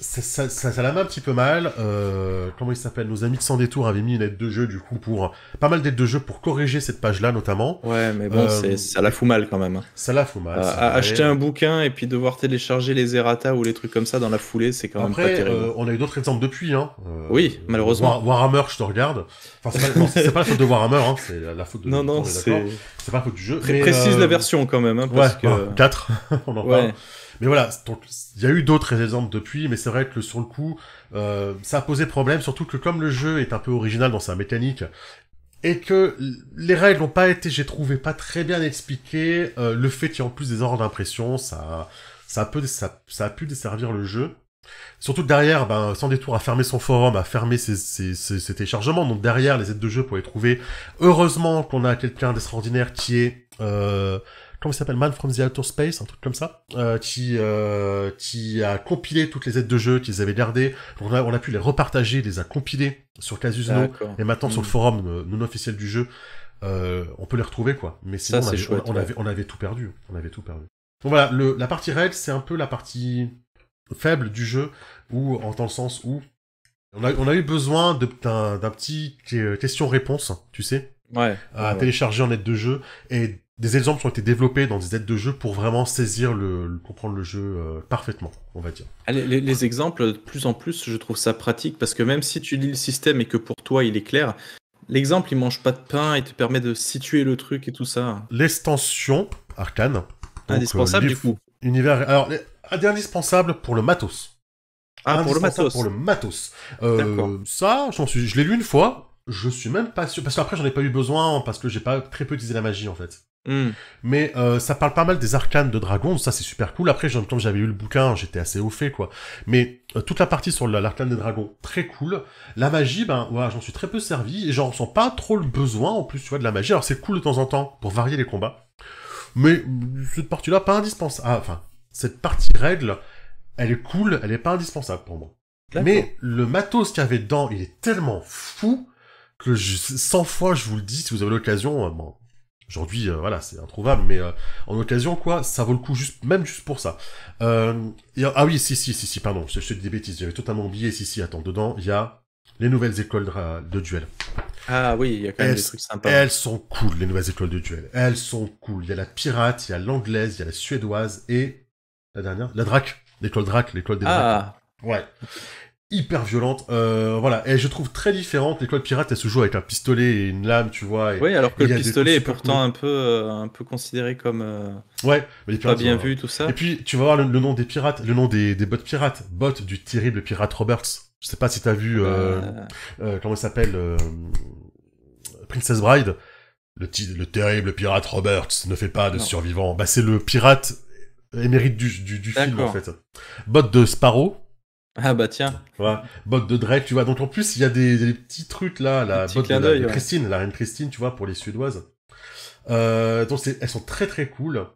ça, ça, ça, l'a mis un petit peu mal. Euh, comment il s'appelle Nos amis de Sans Détour avaient mis une aide de jeu, du coup, pour euh, pas mal d'aides de jeu pour corriger cette page-là, notamment. Ouais, mais bon, euh, ça la fout mal quand même. Hein. Ça la fout mal. acheter un bouquin et puis devoir télécharger les errata ou les trucs comme ça dans la foulée, c'est quand même pas terrible. on a eu d'autres exemples depuis. Hein. oui, malheureusement. Warhammer, je te regarde. Enfin, c'est pas, la faute de Warhammer, hein, c'est la, faute de. Non, non, c'est. C'est pas la faute du jeu. précise la version quand même. Hein, parce ouais, que... 4, on en parle. Mais voilà, donc il y a eu d'autres exemples depuis, mais c'est vrai que sur le coup, euh, ça a posé problème, surtout que comme le jeu est un peu original dans sa mécanique, et que les règles n'ont pas été, j'ai trouvé, pas très bien expliquées, euh, le fait qu'il y ait en plus des ordres d'impression, ça, ça, ça, a pu desservir le jeu. Surtout que derrière, ben, sans détour, a fermé son forum, a fermé ses, téléchargements. Donc derrière, les aides de jeu pour les trouver. Heureusement qu'on a quelqu'un d'extraordinaire qui est euh, comment il s'appelle Man from the Outer Space, un truc comme ça, euh, qui euh, qui a compilé toutes les aides de jeu qu'ils avaient gardées. On a, on a pu les repartager, les a compilées sur Casusno et maintenant sur le hmm. forum euh, non officiel du jeu. Euh, on peut les retrouver quoi. Mais sinon, on, avait, on, avait, tout perdu. On avait tout perdu. Donc voilà, le, la partie raid, c'est un peu la partie faible du jeu, ou en tant le sens où on a, on a eu besoin d'un petit euh, question-réponse, tu sais, ouais, à télécharger en aide de jeu et des exemples ont été développés dans des aides de jeu pour vraiment saisir le, comprendre le jeu euh, parfaitement, on va dire. Les, exemples, de plus en plus, je trouve ça pratique parce que même si tu lis le système et que pour toi il est clair, l'exemple il mange pas de pain et te permet de situer le truc et tout ça. L'extension Arcane, indispensable euh, du coup. Univers, alors indispensable pour le matos. Ah, pour le matos. Pour le matos. Euh, ça, je l'ai lu une fois. Je suis même pas sûr parce qu'après j'en ai pas eu besoin parce que j'ai pas très peu utilisé la magie en fait. Hmm. Mais euh, ça parle pas mal des arcanes de Dragons, ça c'est super cool. Après, j'entends, j'avais eu le bouquin, j'étais assez au fait, quoi. Mais euh, toute la partie sur l'arcane des dragons, très cool. La magie, ben, ouais, j'en suis très peu servi, et j'en ressens pas trop le besoin, en plus, tu vois, de la magie. Alors c'est cool de temps en temps, pour varier les combats. Mais mm, cette partie-là, pas indispensable. Ah, enfin, cette partie règle, elle est cool, elle est pas indispensable pour moi. Mais le matos qu'il y avait dedans, il est tellement fou que je, 100 fois je vous le dis, si vous avez l'occasion, euh, bon, Aujourd'hui, euh, voilà, c'est introuvable, mais euh, en occasion, quoi, ça vaut le coup, juste, même juste pour ça. Euh, ah oui, si, si, si, si, pardon, je, te dis des bêtises, j'avais totalement oublié, si, si, attends, dedans, il y a les nouvelles écoles de, duel. Ah oui, il y a quand même des trucs sympas. Elles sont cool, les nouvelles écoles de duel. Elles sont cool. Il y a la pirate, il y a l'anglaise, il y a la suédoise et la dernière, la drac, l'école drac, l'école des ah. Ouais hyper violente. Euh, voilà, et je trouve très différente. L'école pirate, elle se joue avec un pistolet et une lame, tu vois. Et, oui, alors que le pistolet est pourtant un peu euh, un peu considéré comme euh, ouais, mais les pirates, pas bien vu tout ça. Et puis tu vas voir le, nom des pirates, le nom des, des bots pirates, bot du terrible pirate Roberts. Je sais pas si t'as vu comment il s'appelle Princess Bride. Le, le terrible pirate Roberts ne fait pas de survivants. Bah c'est le pirate émérite du, du, du film en fait. Bot de Sparrow ah bah tiens. Voilà, botte de Drake, tu vois. Donc en plus, il y a des, des petits trucs là, la botte de, Christine, la reine Christine, tu vois, pour les Suédoises. Euh, donc elles sont très très cool.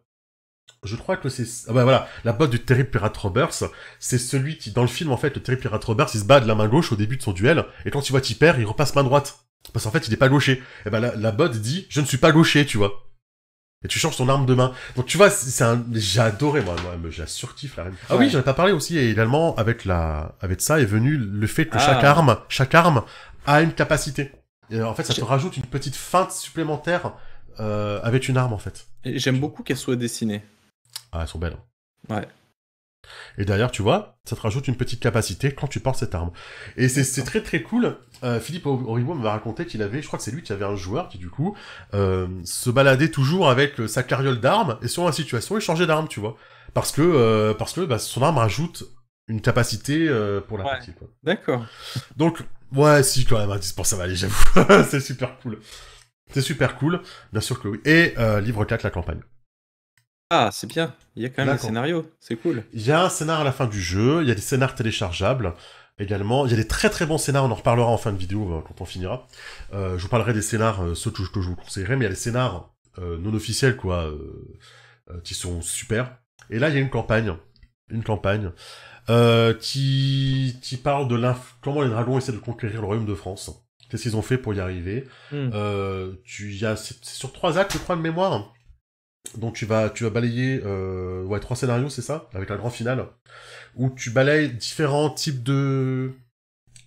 Je crois que c'est ah bah voilà, la botte du terrible Pirate Roberts, c'est celui qui dans le film en fait, le terrible Pirate Roberts, il se bat de la main gauche au début de son duel et quand il voit qu'il perd, il repasse main droite parce qu'en fait, il n'est pas gaucher. Et eh bah ben, la, la botte dit "Je ne suis pas gaucher", tu vois. Et tu changes ton arme de main. Donc tu vois, c'est un... j'ai adoré moi, moi j'ai surkiffé la reine. Ah oui, j'en ai pas parlé aussi. Et également avec la, avec ça est venu le fait que ah. chaque arme, chaque arme a une capacité. Et euh, en fait, ça te rajoute une petite feinte supplémentaire euh, avec une arme en fait. Et J'aime beaucoup qu'elles soient dessinées. Ah, elles sont belles. Hein. Ouais. Et derrière, tu vois, ça te rajoute une petite capacité quand tu portes cette arme. Et c'est très très cool. Euh, Philippe me m'a raconté qu'il avait, je crois que c'est lui qui avait un joueur qui du coup euh, se baladait toujours avec euh, sa carriole d'armes et sur la situation, il changeait d'arme, tu vois. Parce que, euh, parce que bah, son arme rajoute une capacité pour la partie. D'accord. Donc, ouais, si, quand même, hein, va aller j'avoue. c'est super cool. C'est super cool, bien sûr que oui. Et livre 4, la campagne. Ah, c'est bien. Il y a quand même des scénarios. C'est cool. Il y a un scénar à la fin du jeu. Il y a des scénars téléchargeables également. Il y a des très très bons scénars, on en reparlera en fin de vidéo euh, quand on finira. Euh, je vous parlerai des scénars, euh, ceux que je, vous conseillerais, mais il y a des scénars non officiels, quoi, qui sont super. Et là, il y a une campagne, une campagne, qui, parle de comment les dragons essaient de conquérir le royaume de France. Qu'est-ce qu'ils ont fait pour y arriver hmm. tu, y a, c'est, sur trois actes, je crois, de mémoire. Donc tu vas, tu vas balayer euh, ouais, trois scénarios, c'est ça, avec la grand finale, où tu balayes différents types de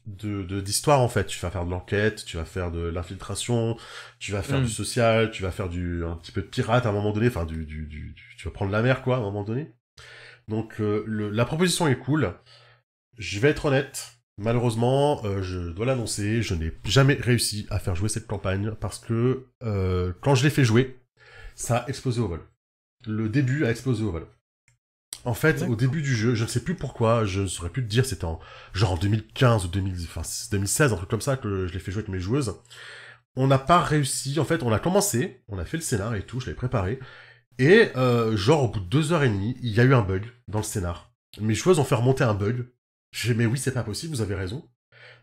de d'histoires en fait tu vas faire de l'enquête tu vas faire de l'infiltration tu vas faire du hmm. social tu vas faire du un petit peu de pirate à un moment donné enfin du, du, du, tu vas prendre la mer quoi à un moment donné donc euh, la proposition est cool je vais être honnête Malheureusement, euh, je dois l'annoncer, je n'ai jamais réussi à faire jouer cette campagne parce que euh, quand je l'ai fait jouer, ça a explosé au vol. Le début a explosé au vol. En fait, au début du jeu, je ne sais plus pourquoi, je ne saurais plus te dire, c'était en genre en 2015 ou 2016, un truc comme ça que je l'ai fait jouer avec mes joueuses. On n'a pas réussi, en fait, on a commencé, on a fait le scénar et tout, je l'avais préparé, et euh, genre au bout de deux heures et demie, il y a eu un bug dans le scénar. Mes joueuses ont fait remonter un bug. J'ai mais oui, c'est pas possible, vous avez raison.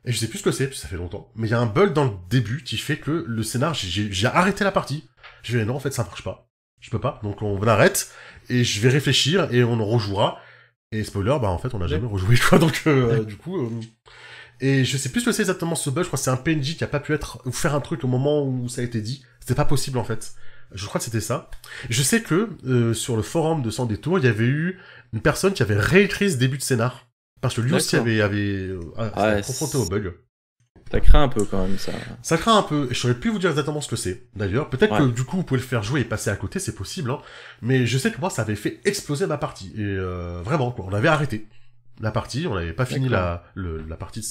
Et je sais plus ce que c'est, ça fait longtemps. Mais il y a un bug dans le début qui fait que le scénar, j'ai arrêté la partie. Je vais non, en fait, ça marche pas. Je peux pas. Donc on arrête et je vais réfléchir et on rejouera. Et spoiler, bah en fait, on n'a jamais rejoué quoi. Donc euh, du coup, euh, et je sais plus ce que c'est exactement ce bug. Je crois que c'est un PNJ qui a pas pu être ou faire un truc au moment où ça a été dit. C'était pas possible en fait. Je crois que c'était ça. Je sais que euh, sur le forum de Sans détour, il y avait eu une personne qui avait réécrit ce début de scénar parce que lui aussi avait avait, confronté au bug. Ça craint un peu quand même ça. Ça craint un peu, et je saurais plus vous dire exactement ce que c'est. D'ailleurs, peut-être que du coup vous pouvez le faire jouer et passer à côté, c'est possible, hein. Mais je sais que moi ça avait fait exploser ma partie. Et euh, vraiment, on avait arrêté la partie, on n'avait pas fini la, la partie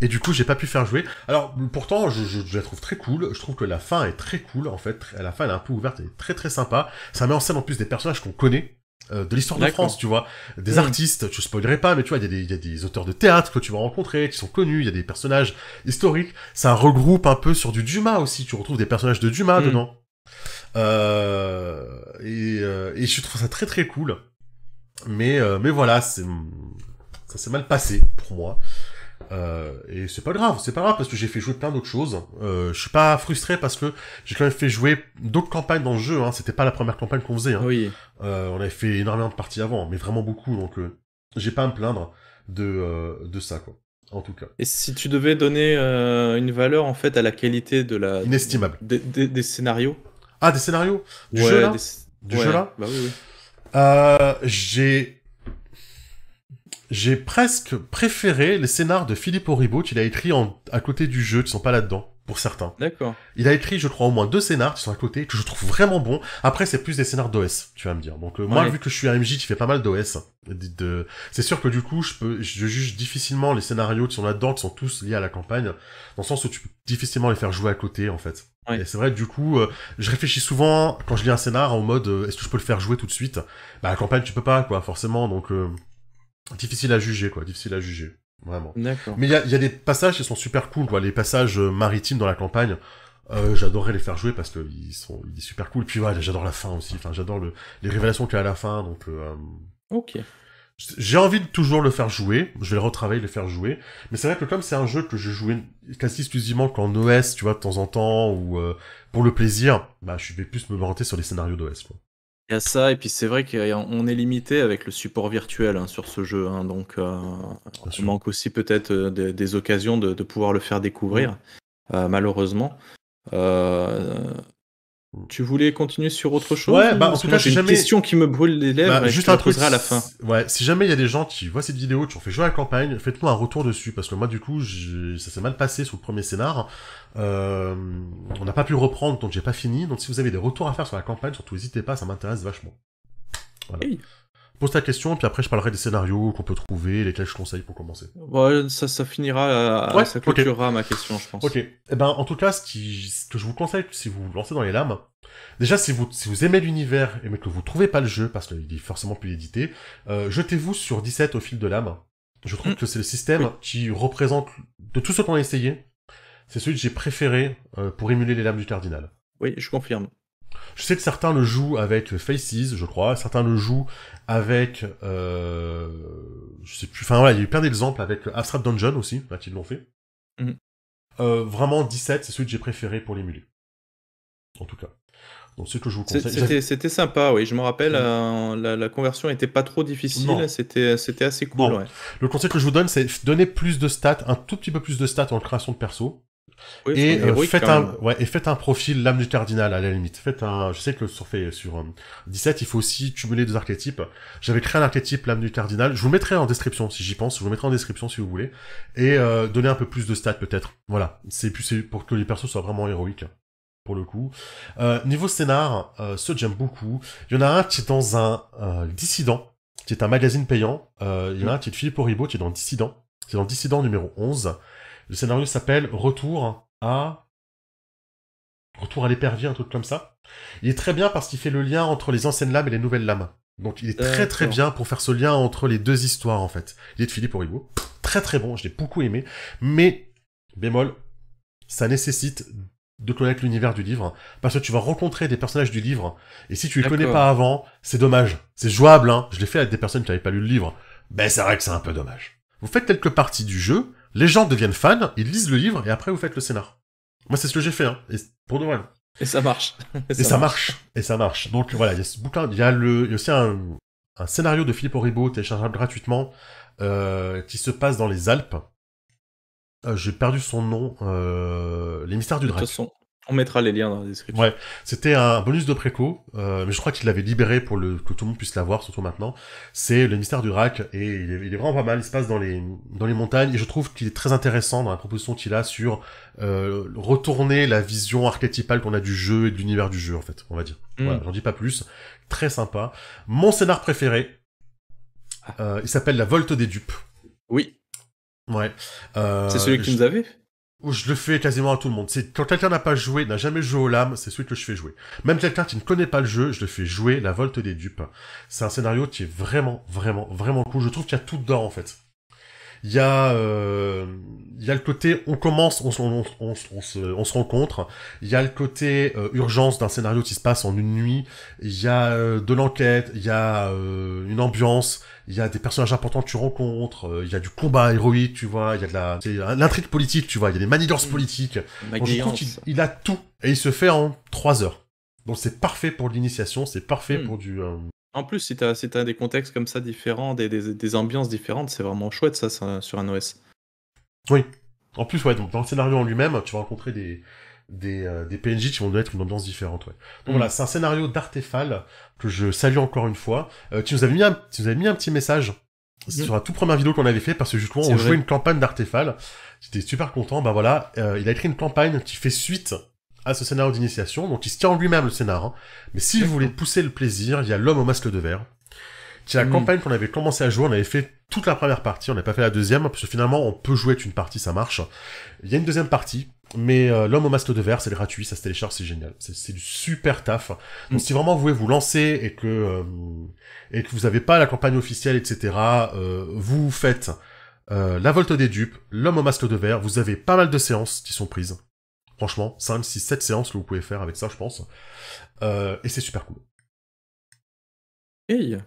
Et du coup, j'ai pas pu faire jouer. Alors, pourtant, je, la trouve très cool. Je trouve que la fin est très cool, en fait. À la fin, elle est un peu ouverte, et très très sympa. Ça met en scène en plus des personnages qu'on connaît, euh, de l'histoire de France, tu vois. Des hmm. artistes, je spoilerai pas, mais tu vois, il y, a des auteurs de théâtre que tu vas rencontrer, qui sont connus, il y a des personnages historiques. Ça regroupe un peu sur du Dumas aussi, tu retrouves des personnages de Dumas hmm. dedans. Euh, et, euh, et, je trouve ça très très cool. Mais, mais voilà, c'est, ça s'est mal passé pour moi. Euh, et c'est pas grave, c'est pas grave parce que j'ai fait jouer plein d'autres choses. Euh, je suis pas frustré parce que j'ai quand même fait jouer d'autres campagnes dans le jeu. Hein. C'était pas la première campagne qu'on faisait. Hein. Oui. Euh, on avait fait énormément de parties avant, mais vraiment beaucoup. Donc euh, j'ai pas à me plaindre de euh, de ça quoi. En tout cas. Et si tu devais donner une valeur en fait à la qualité de la inestimable des, scénarios. Ah des scénarios du jeu là. Du jeu là. Bah oui. oui. j'ai j'ai presque préféré les scénars de Philippe Auribeau qu'il a écrit à côté du jeu, qui sont pas là-dedans, pour certains. D'accord. Il a écrit, je crois, au moins deux scénars qui sont à côté, que je trouve vraiment bons. Après, c'est plus des scénars d'OS, tu vas me dire. Donc, euh, moi, vu que je suis un MJ qui fait pas mal d'OS, de... c'est sûr que du coup, je peux, je juge difficilement les scénarios qui sont là-dedans, qui sont tous liés à la campagne, dans le sens où tu peux difficilement les faire jouer à côté, en fait. Et c'est vrai, du coup, euh, je réfléchis souvent, quand je lis un scénar, en mode, euh, est-ce que je peux le faire jouer tout de suite? Bah, la campagne, tu peux pas, quoi, forcément, donc, difficile à juger, quoi. Difficile à juger, vraiment. Mais il y a, y a, des passages qui sont super cool, quoi. Les passages euh, maritimes dans la campagne. Euh, j'adorais les faire jouer parce que ils sont super cool. Puis ouais, j'adore la fin aussi. Enfin, j'adore le, les révélations qu'il y a à la fin. Donc, euh, ok. J'ai envie de toujours le faire jouer. Je vais le retravailler, le faire jouer. Mais c'est vrai que comme c'est un jeu que je jouais quasi exclusivement qu'en OS, tu vois, de temps en temps, ou euh, pour le plaisir, bah, je vais plus me vanter sur les scénarios d'OS y a ça, et puis c'est vrai qu'on est limité avec le support virtuel hein, sur ce jeu, hein, donc euh, manque aussi peut-être euh, des, occasions de, pouvoir le faire découvrir, euh, malheureusement. Euh, Mm. Tu voulais continuer sur autre chose Ouais, bah en tout cas, j'ai une question qui me brûle les lèvres bah, juste la fin. Ouais, si jamais il y a des gens qui voient cette vidéo, qui ont fait jouer à la campagne, faites-moi un retour dessus parce que moi du coup, ça s'est mal passé sur le premier scénar. Euh, on n'a pas pu reprendre, donc j'ai pas fini. Donc si vous avez des retours à faire sur la campagne, surtout n'hésitez pas, ça m'intéresse vachement. Voilà pose ta question, puis après je parlerai des scénarios qu'on peut trouver, lesquels je conseille pour commencer. Ouais, ça, ça finira, euh, ça clôturera ma question, je pense. Ok. Eh ben, en tout cas, ce, qui... que je vous conseille, si vous vous lancez dans les lames, déjà, si vous, si vous aimez l'univers, et mais que vous trouvez pas le jeu, parce qu'il est forcément plus édité, euh, jetez-vous sur 17 au fil de l'âme. Je trouve mm. que c'est le système qui représente, de tout ce qu'on a essayé, c'est celui que j'ai préféré euh, pour émuler les lames du cardinal. Oui, je confirme. Je sais que certains le jouent avec Faces, je crois. Certains le jouent avec, euh, je sais plus. Enfin voilà, il y a eu plein d'exemples avec Abstract Dungeon aussi, là bah, l'ont fait. Mhm. Euh, vraiment 17, c'est celui que j'ai préféré pour l'émuler. En tout cas. Donc c'est ce que je vous conseille. C'était sympa, oui. Je me rappelle, mhm. euh, la, conversion n'était pas trop difficile. C'était c'était assez cool. Le conseil que je vous donne, c'est donner plus de stats, un tout petit peu plus de stats en création de perso. Euh, et, faites un, et un profil l'âme du cardinal à la limite. Faites un, je sais que sur, euh, sur 17, il faut aussi cumuler des archétypes. J'avais créé un archétype l'âme du cardinal. Je vous mettrai en description si j'y pense. Je vous mettrai en description si vous voulez et euh, donner un peu plus de stats peut-être. Voilà, c'est plus pour que les persos soient vraiment héroïques pour le coup. niveau scénar, ceux que j'aime beaucoup, il y en a un qui est dans un dissident, qui est un magazine payant. il y en a mm. un qui est Philippe Oribo qui est dans dissident. C'est dans Dissident numéro 11. Le scénario s'appelle Retour à Retour à l'épervier, un truc comme ça. Il est très bien parce qu'il fait le lien entre les anciennes lames et les nouvelles lames. Donc il est très très bien pour faire ce lien entre les deux histoires en fait. Il est de Philippe Auribeau. Très très bon, je l'ai beaucoup aimé. Mais, bémol, ça nécessite de connaître l'univers du livre, parce que tu vas rencontrer des personnages du livre, et si tu les connais pas avant, c'est dommage. C'est jouable, hein. Je l'ai fait avec des personnes qui n'avaient pas lu le livre. Ben, c'est vrai que c'est un peu dommage. Vous faites quelques parties du jeu, les gens deviennent fans, ils lisent le livre et après vous faites le scénar. Moi, c'est ce que j'ai fait, hein, et pour de vrai. Et ça marche. et, ça, marche. Et ça marche. Donc voilà, il y a ce bouquin, il y a le, il y a aussi un, scénario de Philippe Oribo téléchargeable gratuitement euh, qui se passe dans les Alpes. Euh, j'ai perdu son nom. Euh, les mystères du drac. De toute façon, on mettra les liens dans la description. Ouais, c'était un bonus de préco, euh, mais je crois qu'il l'avait libéré pour que tout le monde puisse l'avoir, surtout maintenant. C'est le mystère du rack, et il est, vraiment pas mal, il se passe dans les, dans les montagnes, et je trouve qu'il est très intéressant dans la proposition qu'il a sur euh, retourner la vision archétypale qu'on a du jeu et de l'univers du jeu, en fait, on va dire. Mm. j'en dis pas plus. Très sympa. Mon scénar préféré, ah. euh, il s'appelle La Volte des Dupes. Oui. Ouais. c'est celui que nous avais Oh, je le fais quasiment à tout le monde. C'est quand quelqu'un n'a pas joué, n'a jamais joué aux lames, c'est celui que je fais jouer. Même quelqu'un qui ne connaît pas le jeu, je le fais jouer La Volte des Dupes. C'est un scénario qui est vraiment, vraiment, vraiment cool. Je trouve qu'il y a tout dedans en fait. Il y a, il euh, y a le côté, on commence, on, on, on se, rencontre. Il y a le côté euh, urgence d'un scénario qui se passe en une nuit. Il y a euh, de l'enquête, il y a une ambiance, il y a des personnages importants que tu rencontres, il y a du combat héroïque, tu vois, il y a de la, l'intrigue politique, tu vois, il y a des manigances mm. politiques. il a tout et il se fait en trois heures. Donc c'est parfait pour l'initiation, c'est parfait mm. pour du, en plus, si t'as des contextes comme ça différents, des, ambiances différentes, c'est vraiment chouette ça, sur un OS. Oui. En plus, ouais, donc dans le scénario en lui-même, tu vas rencontrer des, des, euh, PNJ qui vont être une ambiance différente. Ouais. Donc mm. voilà, c'est un scénario d'Artefal que je salue encore une fois. Euh, tu, nous avais mis un, tu nous avais mis un petit message mm. sur la toute première vidéo qu'on avait fait parce que justement on jouait une campagne d'Artefal. J'étais super content. Bah voilà, euh, il a écrit une campagne qui fait suite à ce scénario d'initiation, donc il se tient en lui-même le scénario hein. Mais si vous voulez pousser le plaisir, il y a l'homme au masque de verre, C'est la hmm. campagne qu'on avait commencé à jouer, on avait fait toute la première partie, on n'a pas fait la deuxième, parce que finalement on peut jouer une partie, ça marche. Il y a une deuxième partie, mais euh, l'homme au masque de verre, c'est gratuit, ça se télécharge, c'est génial. C'est du super taf. Donc hmm. si vraiment vous voulez vous lancer et que euh, et que vous n'avez pas la campagne officielle, etc., euh, vous faites la volte des dupes, l'homme au masque de verre, vous avez pas mal de séances qui sont prises. Franchement, 5, 6, 7 séances que vous pouvez faire avec ça, je pense. Euh, et c'est super cool. Hey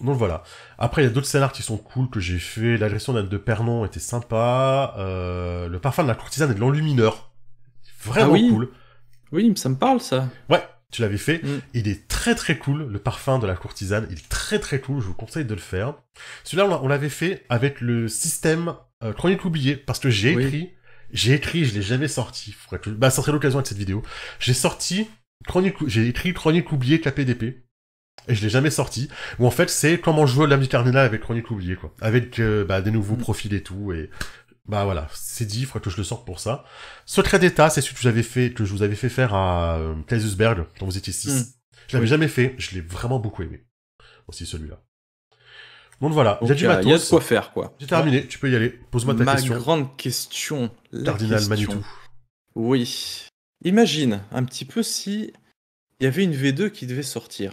donc voilà. Après, il y a d'autres scénarios qui sont cool que j'ai fait. L'agression d'un de Pernon était sympa. Euh, le parfum de la courtisane et de l'enlumineur. Vraiment ah cool. Oui, ça me parle ça. Ouais, tu l'avais fait. Mm. Il est très très cool, le parfum de la courtisane. Il est très très cool, je vous conseille de le faire. Celui-là, on l'avait fait avec le système euh, Chronique oublié, parce que j'ai écrit j'ai écrit, je l'ai jamais sorti. Que... Bah, ça serait l'occasion de cette vidéo. J'ai sorti chronique, j'ai écrit chronique oubliée KPDP. Et je l'ai jamais sorti. Ou en fait, c'est comment jouer l'âme du terminal avec chronique oubliée, quoi. Avec, euh, bah, des nouveaux mm. profils et tout. Et, bah voilà, c'est dit, il faudrait que je le sorte pour ça. Secret d'État, c'est celui que j'avais fait, que je vous avais fait faire à euh, quand vous étiez 6. Mm. Je l'avais jamais fait, je l'ai vraiment beaucoup aimé. Aussi celui-là. Donc voilà, il y a du matos. Il y a de quoi faire, quoi. J'ai terminé, tu peux y aller. Pose-moi ta question. Ma grande question. Cardinal Manitou. Oui. Imagine un petit peu si il y avait une V2 qui devait sortir.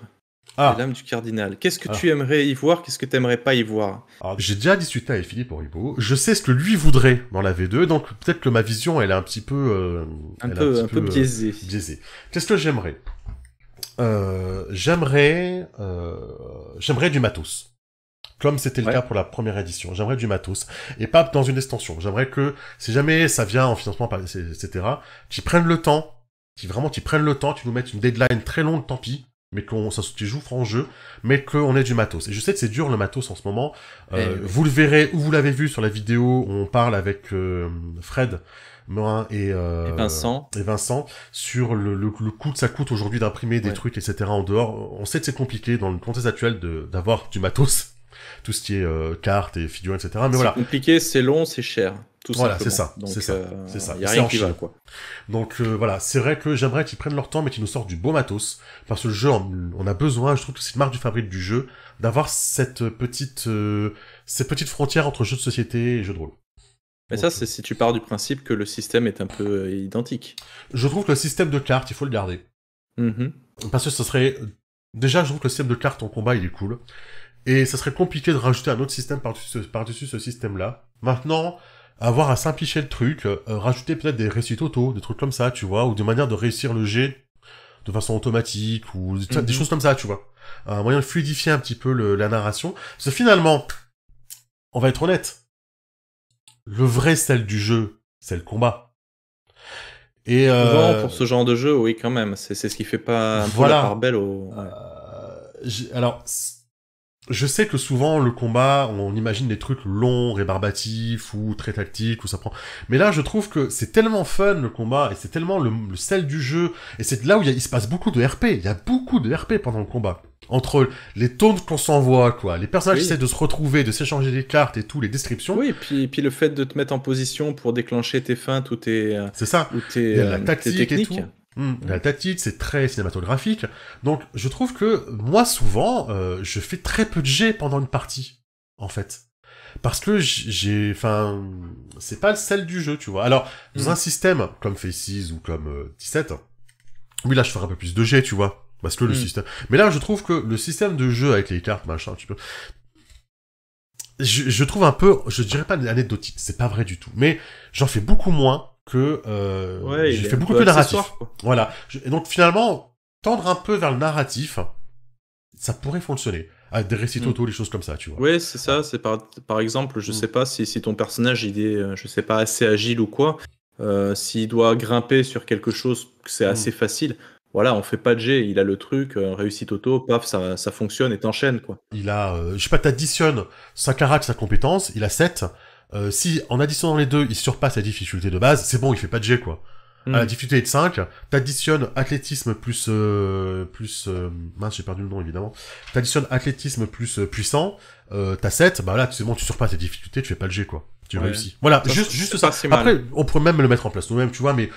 Ah. L'âme du cardinal. Qu'est-ce que ah. tu aimerais y voir Qu'est-ce que tu aimerais pas y voir ah, J'ai déjà discuté avec Philippe Horibo. Je sais ce que lui voudrait dans la V2, donc peut-être que ma vision, elle est un petit peu... Euh, un, peu euh, biaisée. biaisée. Qu'est-ce que j'aimerais euh, J'aimerais... j'aimerais du matos comme c'était le cas pour la première édition. J'aimerais du matos et pas dans une extension. J'aimerais que si jamais ça vient en financement, etc., qu'ils prennent le temps, qu'ils vraiment qu'ils prennent le temps, qu'ils nous mettent une deadline très longue, tant pis, mais qu'on ça se joue en jeu, mais qu'on ait du matos. Et je sais que c'est dur le matos en ce moment. Euh, eh vous le verrez ou vous l'avez vu sur la vidéo où on parle avec euh, Fred. Morin euh, et, Vincent. et Vincent sur le, coût que ça coûte aujourd'hui d'imprimer des trucs, etc. en dehors. On sait que c'est compliqué dans le contexte actuel d'avoir du matos tout ce qui est euh, cartes et figurines, etc. Mais voilà. C'est compliqué, c'est long, c'est cher. Tout voilà, c'est ça, c'est ça, euh, c'est ça. Il y a rien qui va, quoi. Donc euh, voilà, c'est vrai que j'aimerais qu'ils prennent leur temps, mais qu'ils nous sortent du beau matos, parce que le jeu, on a besoin. Je trouve que c'est une marque du fabrique du jeu d'avoir cette petite, cette petite frontière entre jeux de société et jeux de rôle. Mais ça, c'est si tu pars du principe que le système est un peu identique. Je trouve que le système de cartes, il faut le garder. Mm-hmm. Parce que ce serait. Déjà, je trouve que le système de cartes en combat, il est cool. Et ça serait compliqué de rajouter un autre système par-dessus ce, par ce système-là. Maintenant, avoir à simplifier le truc, euh, rajouter peut-être des récits auto, des trucs comme ça, tu vois, ou des manières de réussir le jeu de façon automatique, ou des, mhm. choses comme ça, tu vois. Un moyen de fluidifier un petit peu le, la narration. Parce que finalement, on va être honnête, le vrai sel du jeu, c'est le combat. Et euh... pour ce genre de jeu, oui, quand même. C'est ce qui fait pas un voilà. peu la belle au... Euh, alors, je sais que souvent le combat, on imagine des trucs longs, rébarbatifs ou très tactiques ou ça prend. Mais là, je trouve que c'est tellement fun le combat et c'est tellement le, le, sel du jeu et c'est là où il, se passe beaucoup de RP. Il y a beaucoup de RP pendant le combat. Entre les tonnes qu'on s'envoie, quoi, les personnages essaient de se retrouver, de s'échanger des cartes et tout, les descriptions. Oui, et puis, puis le fait de te mettre en position pour déclencher tes feintes ou tes. Euh, c'est ça. Ou tes, la euh, tactique techniques. et tout. Mm. La tactile, c'est très cinématographique. Donc, je trouve que moi, souvent, euh, je fais très peu de jets pendant une partie, en fait. Parce que j'ai, enfin, c'est pas celle du jeu, tu vois. Alors, dans mm. un système comme Faces ou comme 17, euh, oui, là, je ferai un peu plus de jets, tu vois. Parce que le mm. système. Mais là, je trouve que le système de jeu avec les cartes, machin, tu peux. Je, je trouve un peu, je dirais pas anecdotique, c'est pas vrai du tout. Mais j'en fais beaucoup moins que euh, ouais, j'ai fait beaucoup de narratif. Voilà. et donc finalement, tendre un peu vers le narratif, ça pourrait fonctionner. À ah, des récits mm. auto, les choses comme ça, tu vois. Oui, c'est ça. C'est par, exemple, je ne mm. sais pas si, si ton personnage il est, euh, je sais pas, assez agile ou quoi. Euh, s'il doit grimper sur quelque chose, c'est mm. assez facile. Voilà, on fait pas de G, il a le truc, réussite auto, paf, ça, fonctionne et t'enchaînes, quoi. Il a, je sais pas, additionnes sa caractère, sa compétence, il a 7, euh, si en additionnant les deux, il surpasse la difficulté de base, c'est bon, il fait pas de G quoi. la hmm. difficulté est de 5, t'additionnes athlétisme plus... Euh, plus euh, mince, j'ai perdu le nom, évidemment. T'additionnes athlétisme plus puissant, t'as 7, bah là, c'est bon, tu surpasses les difficultés, tu fais pas le G quoi. Tu réussis. Voilà, juste, juste ça. Après, on pourrait même le mettre en place nous-mêmes, tu vois, mais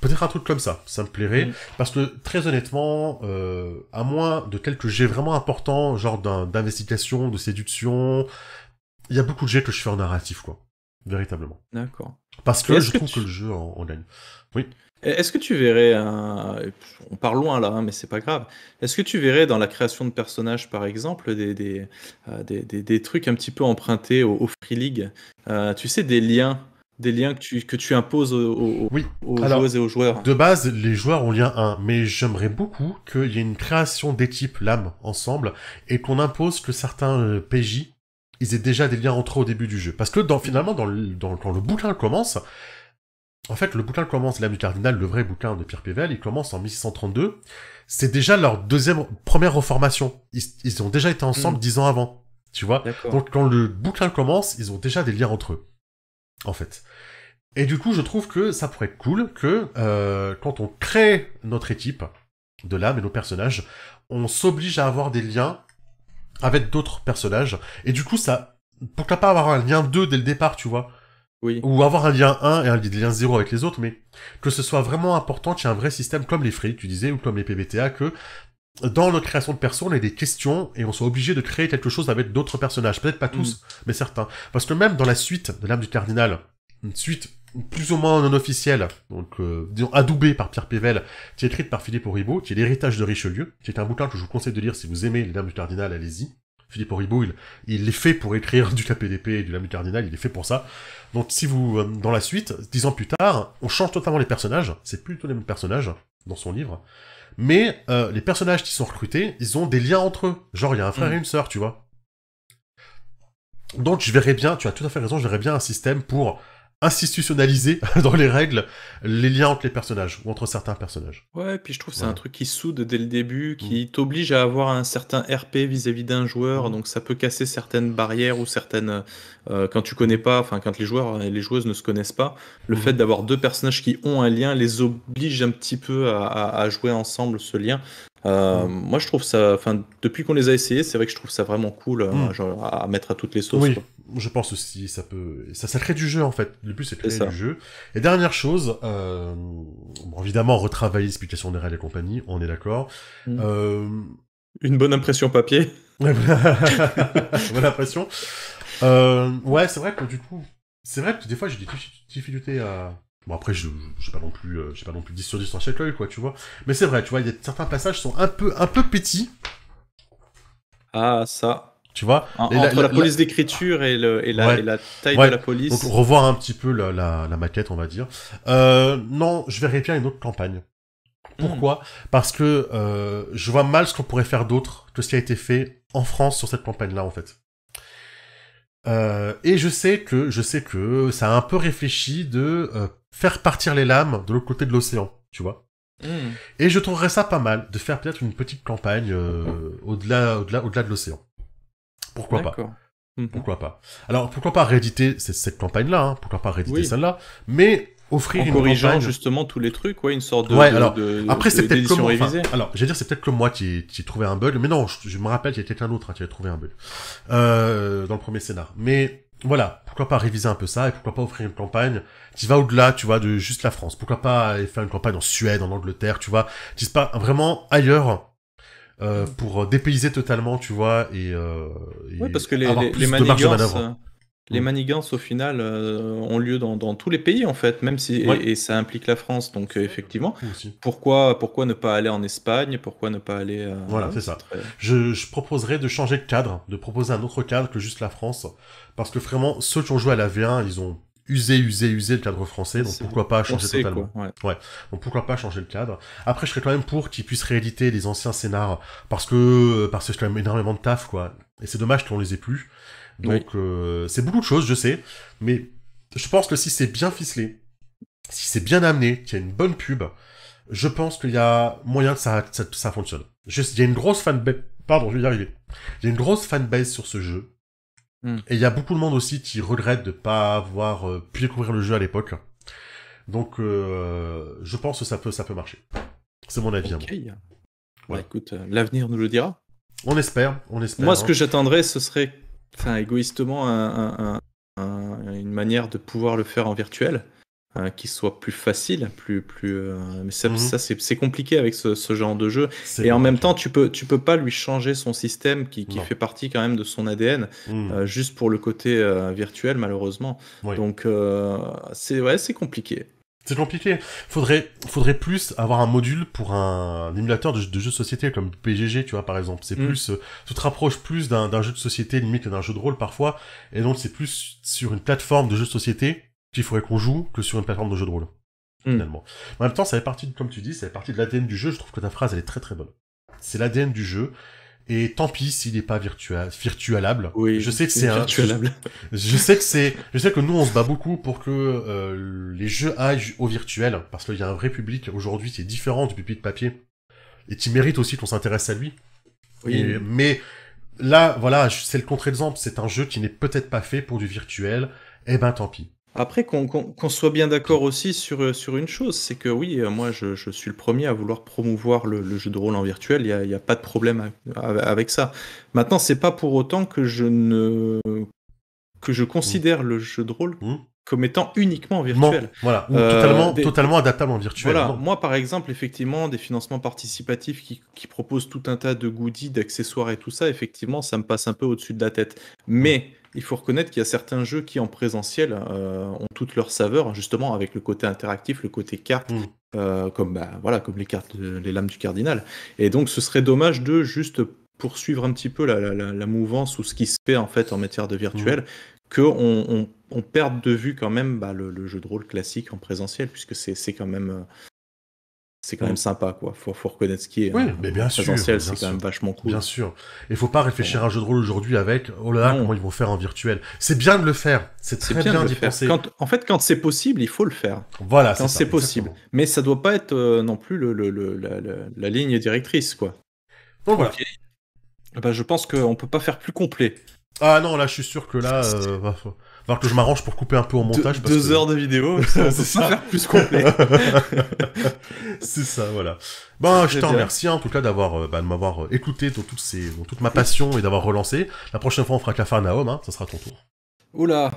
peut-être un truc comme ça, ça me plairait. Hmm. Parce que, très honnêtement, à moins de quelques G vraiment importants, genre d'investigation, de séduction il y a beaucoup de jeux que je fais en narratif, quoi. Véritablement. D'accord. Parce que je trouve que le jeu en, gagne. Oui. Est-ce que tu verrais un... On part loin là, hein, mais c'est pas grave. Est-ce que tu verrais dans la création de personnages, par exemple, des, des, euh, des, des, trucs un petit peu empruntés au, Free League euh, Tu sais, des liens des liens que tu, que tu imposes aux, aux, oui. aux joueuses et aux joueurs. De base, les joueurs ont lien 1, mais j'aimerais beaucoup qu'il y ait une création d'équipe, l'âme, ensemble, et qu'on impose que certains euh, PJ ils aient déjà des liens entre eux au début du jeu. Parce que dans, finalement, dans quand le bouquin commence, en fait, le bouquin commence, l'âme du cardinal, le vrai bouquin de Pierre Pével, il commence en 1632. C'est déjà leur deuxième, première reformation. Ils, ont déjà été ensemble mm. dix ans avant. Tu vois Donc quand le bouquin commence, ils ont déjà des liens entre eux. En fait. Et du coup, je trouve que ça pourrait être cool que euh, quand on crée notre équipe de l'âme et nos personnages, on s'oblige à avoir des liens avec d'autres personnages. Et du coup, ça, pourquoi pas avoir un lien 2 dès le départ, tu vois oui. Ou avoir un lien 1 et un lien 0 avec les autres, mais que ce soit vraiment important tu y un vrai système comme les Free, tu disais, ou comme les PVTA... que dans notre création de perso, on ait des questions et on soit obligé de créer quelque chose avec d'autres personnages. Peut-être pas mm. tous, mais certains. Parce que même dans la suite de l'âme du cardinal, une suite plus ou moins non officiel donc euh, disons adoubée par Pierre Pével, qui est écrite par Philippe Auribeau, qui est l'héritage de Richelieu, qui est un bouquin que je vous conseille de lire si vous aimez les Dames du Cardinal, allez-y. Philippe Auribeau, il, il est fait pour écrire du KPDP et du Lame du Cardinal, il est fait pour ça. Donc si vous, euh, dans la suite, dix ans plus tard, on change totalement les personnages, c'est plutôt les mêmes personnages dans son livre, mais euh, les personnages qui sont recrutés, ils ont des liens entre eux. Genre, il y a un frère mm. et une sœur, tu vois. Donc je verrais bien, tu as tout à fait raison, je verrais bien un système pour institutionnaliser dans les règles les liens entre les personnages ou entre certains personnages. Ouais, et puis je trouve que c'est un truc qui soude dès le début, qui mm. t'oblige à avoir un certain RP vis-à-vis d'un joueur, mm. donc ça peut casser certaines barrières ou certaines euh, euh, quand tu connais pas, enfin quand les joueurs et les joueuses ne se connaissent pas, le mm. fait d'avoir deux personnages qui ont un lien les oblige un petit peu à, jouer ensemble ce lien. Euh, moi, je trouve ça. Enfin, depuis qu'on les a essayés, c'est vrai que je trouve ça vraiment cool à mettre à toutes les sauces je pense aussi, ça peut, ça, ça crée du jeu en fait. Le plus, c'est créer du jeu. Et dernière chose, euh, bon, évidemment, retravailler l'explication des règles et compagnie, on est d'accord. Mm. Euh... Une bonne impression papier. bonne impression. Euh, ouais, c'est vrai que du coup, c'est vrai que des fois, j'ai des difficultés à. Bon après je j'ai pas non plus euh, j'ai pas non plus 10 sur 10 sur chaque œil quoi tu vois mais c'est vrai tu vois il y a certains passages sont un peu un peu petits ah ça tu vois Entre la, police d'écriture et, la, taille de la police. Donc revoir un petit peu la, maquette, on va dire. Euh, non, je verrais bien une autre campagne. Hmm. Pourquoi Parce que euh, je vois mal ce qu'on pourrait faire d'autre que ce qui a été fait en France sur cette campagne-là, en fait. Euh, et je sais que je sais que ça a un peu réfléchi de euh, faire partir les lames de l'autre côté de l'océan, tu vois. Hmm. Et je trouverais ça pas mal de faire peut-être une petite campagne euh, au-delà au-delà au-delà de l'océan. Pourquoi pas mhm. Pourquoi pas Alors, pourquoi pas rééditer cette campagne-là hein, Pourquoi pas rééditer celle-là Mais offrir une corrigeant justement tous les trucs, ouais, une sorte de. de, de, après c'est peut-être alors, je dire c'est peut-être que moi qui qui trouvais un bug, mais non, je, me rappelle il y a quelqu'un d'autre hein, qui avait trouvé un bug euh, dans le premier scénar. Mais voilà, pourquoi pas réviser un peu ça et pourquoi pas offrir une campagne qui va au-delà, tu vois, de juste la France. Pourquoi pas faire une campagne en Suède, en Angleterre, tu vois, qui se vraiment ailleurs euh, mm. pour euh, dépayser totalement, tu vois, euh, et, oui, parce que les, avoir les, plus de marge de manœuvre. Les mm. manigances, au final, ont lieu dans, tous les pays, en fait, même si et, ça implique la France. Donc, effectivement, pourquoi, pourquoi ne pas aller en Espagne Pourquoi ne pas aller Voilà, c'est ça. Je, je, proposerais de changer de cadre, de proposer un autre cadre que juste la France, parce que vraiment, ceux qui ont joué à la V1, ils ont usé, usé, usé le cadre français, donc pourquoi pas changer totalement. ouais. Donc pourquoi pas changer le cadre. Après, je serais quand même pour qu'ils puissent rééditer les anciens scénars, parce que euh, parce que c'est quand même énormément de taf, quoi. Et c'est dommage qu'on les ait plus. Donc euh, c'est beaucoup de choses, je sais, mais je pense que si c'est bien ficelé, si c'est bien amené, qu'il y a une bonne pub, je pense qu'il y a moyen que ça, ça, fonctionne. Juste, il y a une grosse fanbase. Pardon, je vais y arriver. Il y a une grosse fanbase sur ce jeu Hmm. Et il y a beaucoup de monde aussi qui regrette de pas avoir euh, pu découvrir le jeu à l'époque. Donc, euh, je pense que ça peut, ça peut marcher. C'est mon avis. Bah, écoute, euh, l'avenir nous le dira. On espère, on espère. Moi, ce hein. que j'attendrais, ce serait, enfin, égoïstement, une manière de pouvoir le faire en virtuel. Hein, qui soit plus facile, plus plus. Euh, mais ça, mhm. ça c'est compliqué avec ce, genre de jeu. Et en même temps, tu peux tu peux pas lui changer son système qui, fait partie quand même de son ADN, mhm. euh, juste pour le côté euh, virtuel malheureusement. Donc c'est ouais c'est compliqué. C'est compliqué. Faudrait, faudrait plus avoir un module pour un, émulateur de, jeux de société comme PGG, tu vois, par exemple. C'est mm. plus, tu te rapproches plus d'un jeu de société limite d'un jeu de rôle parfois. Et donc, c'est plus sur une plateforme de jeux de société qu'il faudrait qu'on joue que sur une plateforme de jeu de rôle. Hmm. Finalement. En même temps, ça fait partie, comme tu dis, ça fait partie de l'ADN du jeu. Je trouve que ta phrase, elle est très très bonne. C'est l'ADN du jeu. Et tant pis s'il n'est pas virtuel, virtualable. Oui, je sais que c'est un. Je, sais que c'est. Je sais que nous on se bat beaucoup pour que euh, les jeux aillent au virtuel parce qu'il y a un vrai public aujourd'hui qui est différent du public papier et qui mérite aussi qu'on s'intéresse à lui. mais là, voilà, c'est le contre-exemple. C'est un jeu qui n'est peut-être pas fait pour du virtuel. Eh ben, tant pis. Après, qu'on soit bien d'accord aussi sur, euh, sur une chose, c'est que oui, euh, moi je, suis le premier à vouloir promouvoir le, jeu de rôle en virtuel, il n'y a, pas de problème avec ça. Maintenant, c'est pas pour autant que je ne que je considère le jeu de rôle mmh. comme étant uniquement virtuel. voilà, ou euh, totalement, adaptable en virtuel. Voilà, moi par exemple, effectivement, des financements participatifs qui, qui proposent tout un tas de goodies, d'accessoires et tout ça, effectivement, ça me passe un peu au-dessus de la tête. Mais il faut reconnaître qu'il y a certains jeux qui, en présentiel, euh, ont toutes leur saveur, justement, avec le côté interactif, le côté carte, mm. euh, comme, bah, voilà, comme les, cartes, euh, les lames du cardinal. Et donc, ce serait dommage de juste poursuivre un petit peu la, mouvance ou ce qui se fait, en fait, en matière de virtuel, mm. que qu'on on, perde de vue quand même bah, le, le, jeu de rôle classique en présentiel, puisque c'est quand même c'est quand même sympa, quoi. Faut, faut reconnaître ce qui est. Oui, hein. mais bien sûr. c'est quand même vachement cool. Bien sûr. Il faut pas réfléchir à un jeu de rôle aujourd'hui avec, oh là là, comment ils vont faire en virtuel. C'est bien de le faire. C'est très bien, d'y penser. en fait, quand c'est possible, il faut le faire. Voilà, Quand c'est possible. Mais ça doit pas être euh, non plus le, le, la, ligne directrice, quoi. Bon, voilà. Ah bah, je pense qu'on peut pas faire plus complet. Ah non, là, je suis sûr que là, euh, bah, falloir que je m'arrange pour couper un peu au montage. deux heures de vidéo, c'est ça. plus complet. c'est ça, voilà. Bon, je te remercie en tout cas d'avoir, euh, bah, de m'avoir euh, écouté dans toute, ces, dans toute ma passion et d'avoir relancé. La prochaine fois, on fera à hein, ça sera ton tour. Oula.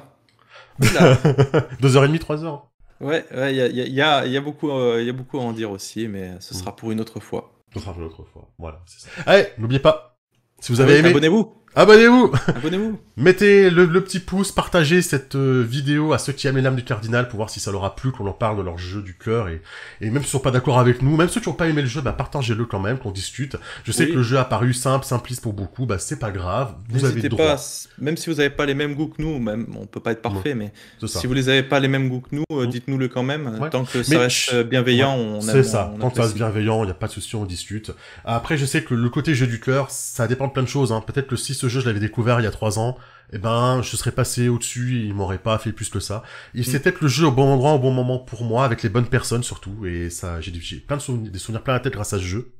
Oula. deux heures et demie, trois heures. Ouais, il y, a, beaucoup, il euh, y a beaucoup à en dire aussi, mais ce mm. sera pour une autre fois. Ce sera pour une autre fois. Voilà, Allez, eh, n'oubliez pas, si vous avez ah aimé. Abonnez-vous! Abonnez-vous Abonnez-vous Mettez le, petit pouce, partagez cette euh, vidéo à ceux qui aiment l'âme du cardinal pour voir si ça leur a plu, qu'on en parle de leur jeu du cœur, et, et même s'ils sont pas d'accord avec nous, même ceux qui n'ont pas aimé le jeu, bah partagez-le quand même, qu'on discute. Je sais que le jeu a paru simple, simpliste pour beaucoup, bah c'est pas grave, vous avez droit. même si vous n'avez pas les mêmes goûts que nous, même, on peut pas être parfait, mais si vous les avez pas les mêmes goûts que nous, euh, mm. dites-nous le quand même, tant que ça reste bienveillant, on on C'est ça, tant que ça reste bienveillant, il n'y a pas de souci, on discute. Après, je sais que le côté jeu du cœur, ça dépend de plein de choses, hein. peut-être que si ce jeu je l'avais découvert il y a trois ans, eh ben, je serais passé au-dessus, il m'aurait pas fait plus que ça. Il s'est mm. peut-être le jeu au bon endroit, au bon moment pour moi, avec les bonnes personnes surtout, et ça, j'ai plein de souvenirs, des souvenirs plein à la tête grâce à ce jeu.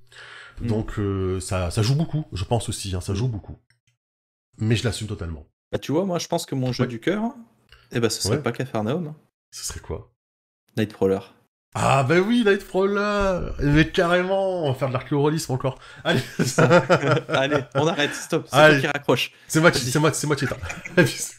Mm. Donc, euh, ça, ça joue beaucoup, je pense aussi, hein, ça mm. joue beaucoup. Mais je l'assume totalement. Bah, tu vois, moi, je pense que mon jeu du cœur, eh ben, ce serait pas Cafarnaum. Ce serait quoi Nightcrawler. Ah bah oui, Nightcrawler Mais carrément, on va faire de l'archéorolisme encore. Allez Allez, on arrête, stop, c'est moi qui raccroche. C'est moi qui, c'est moi, qui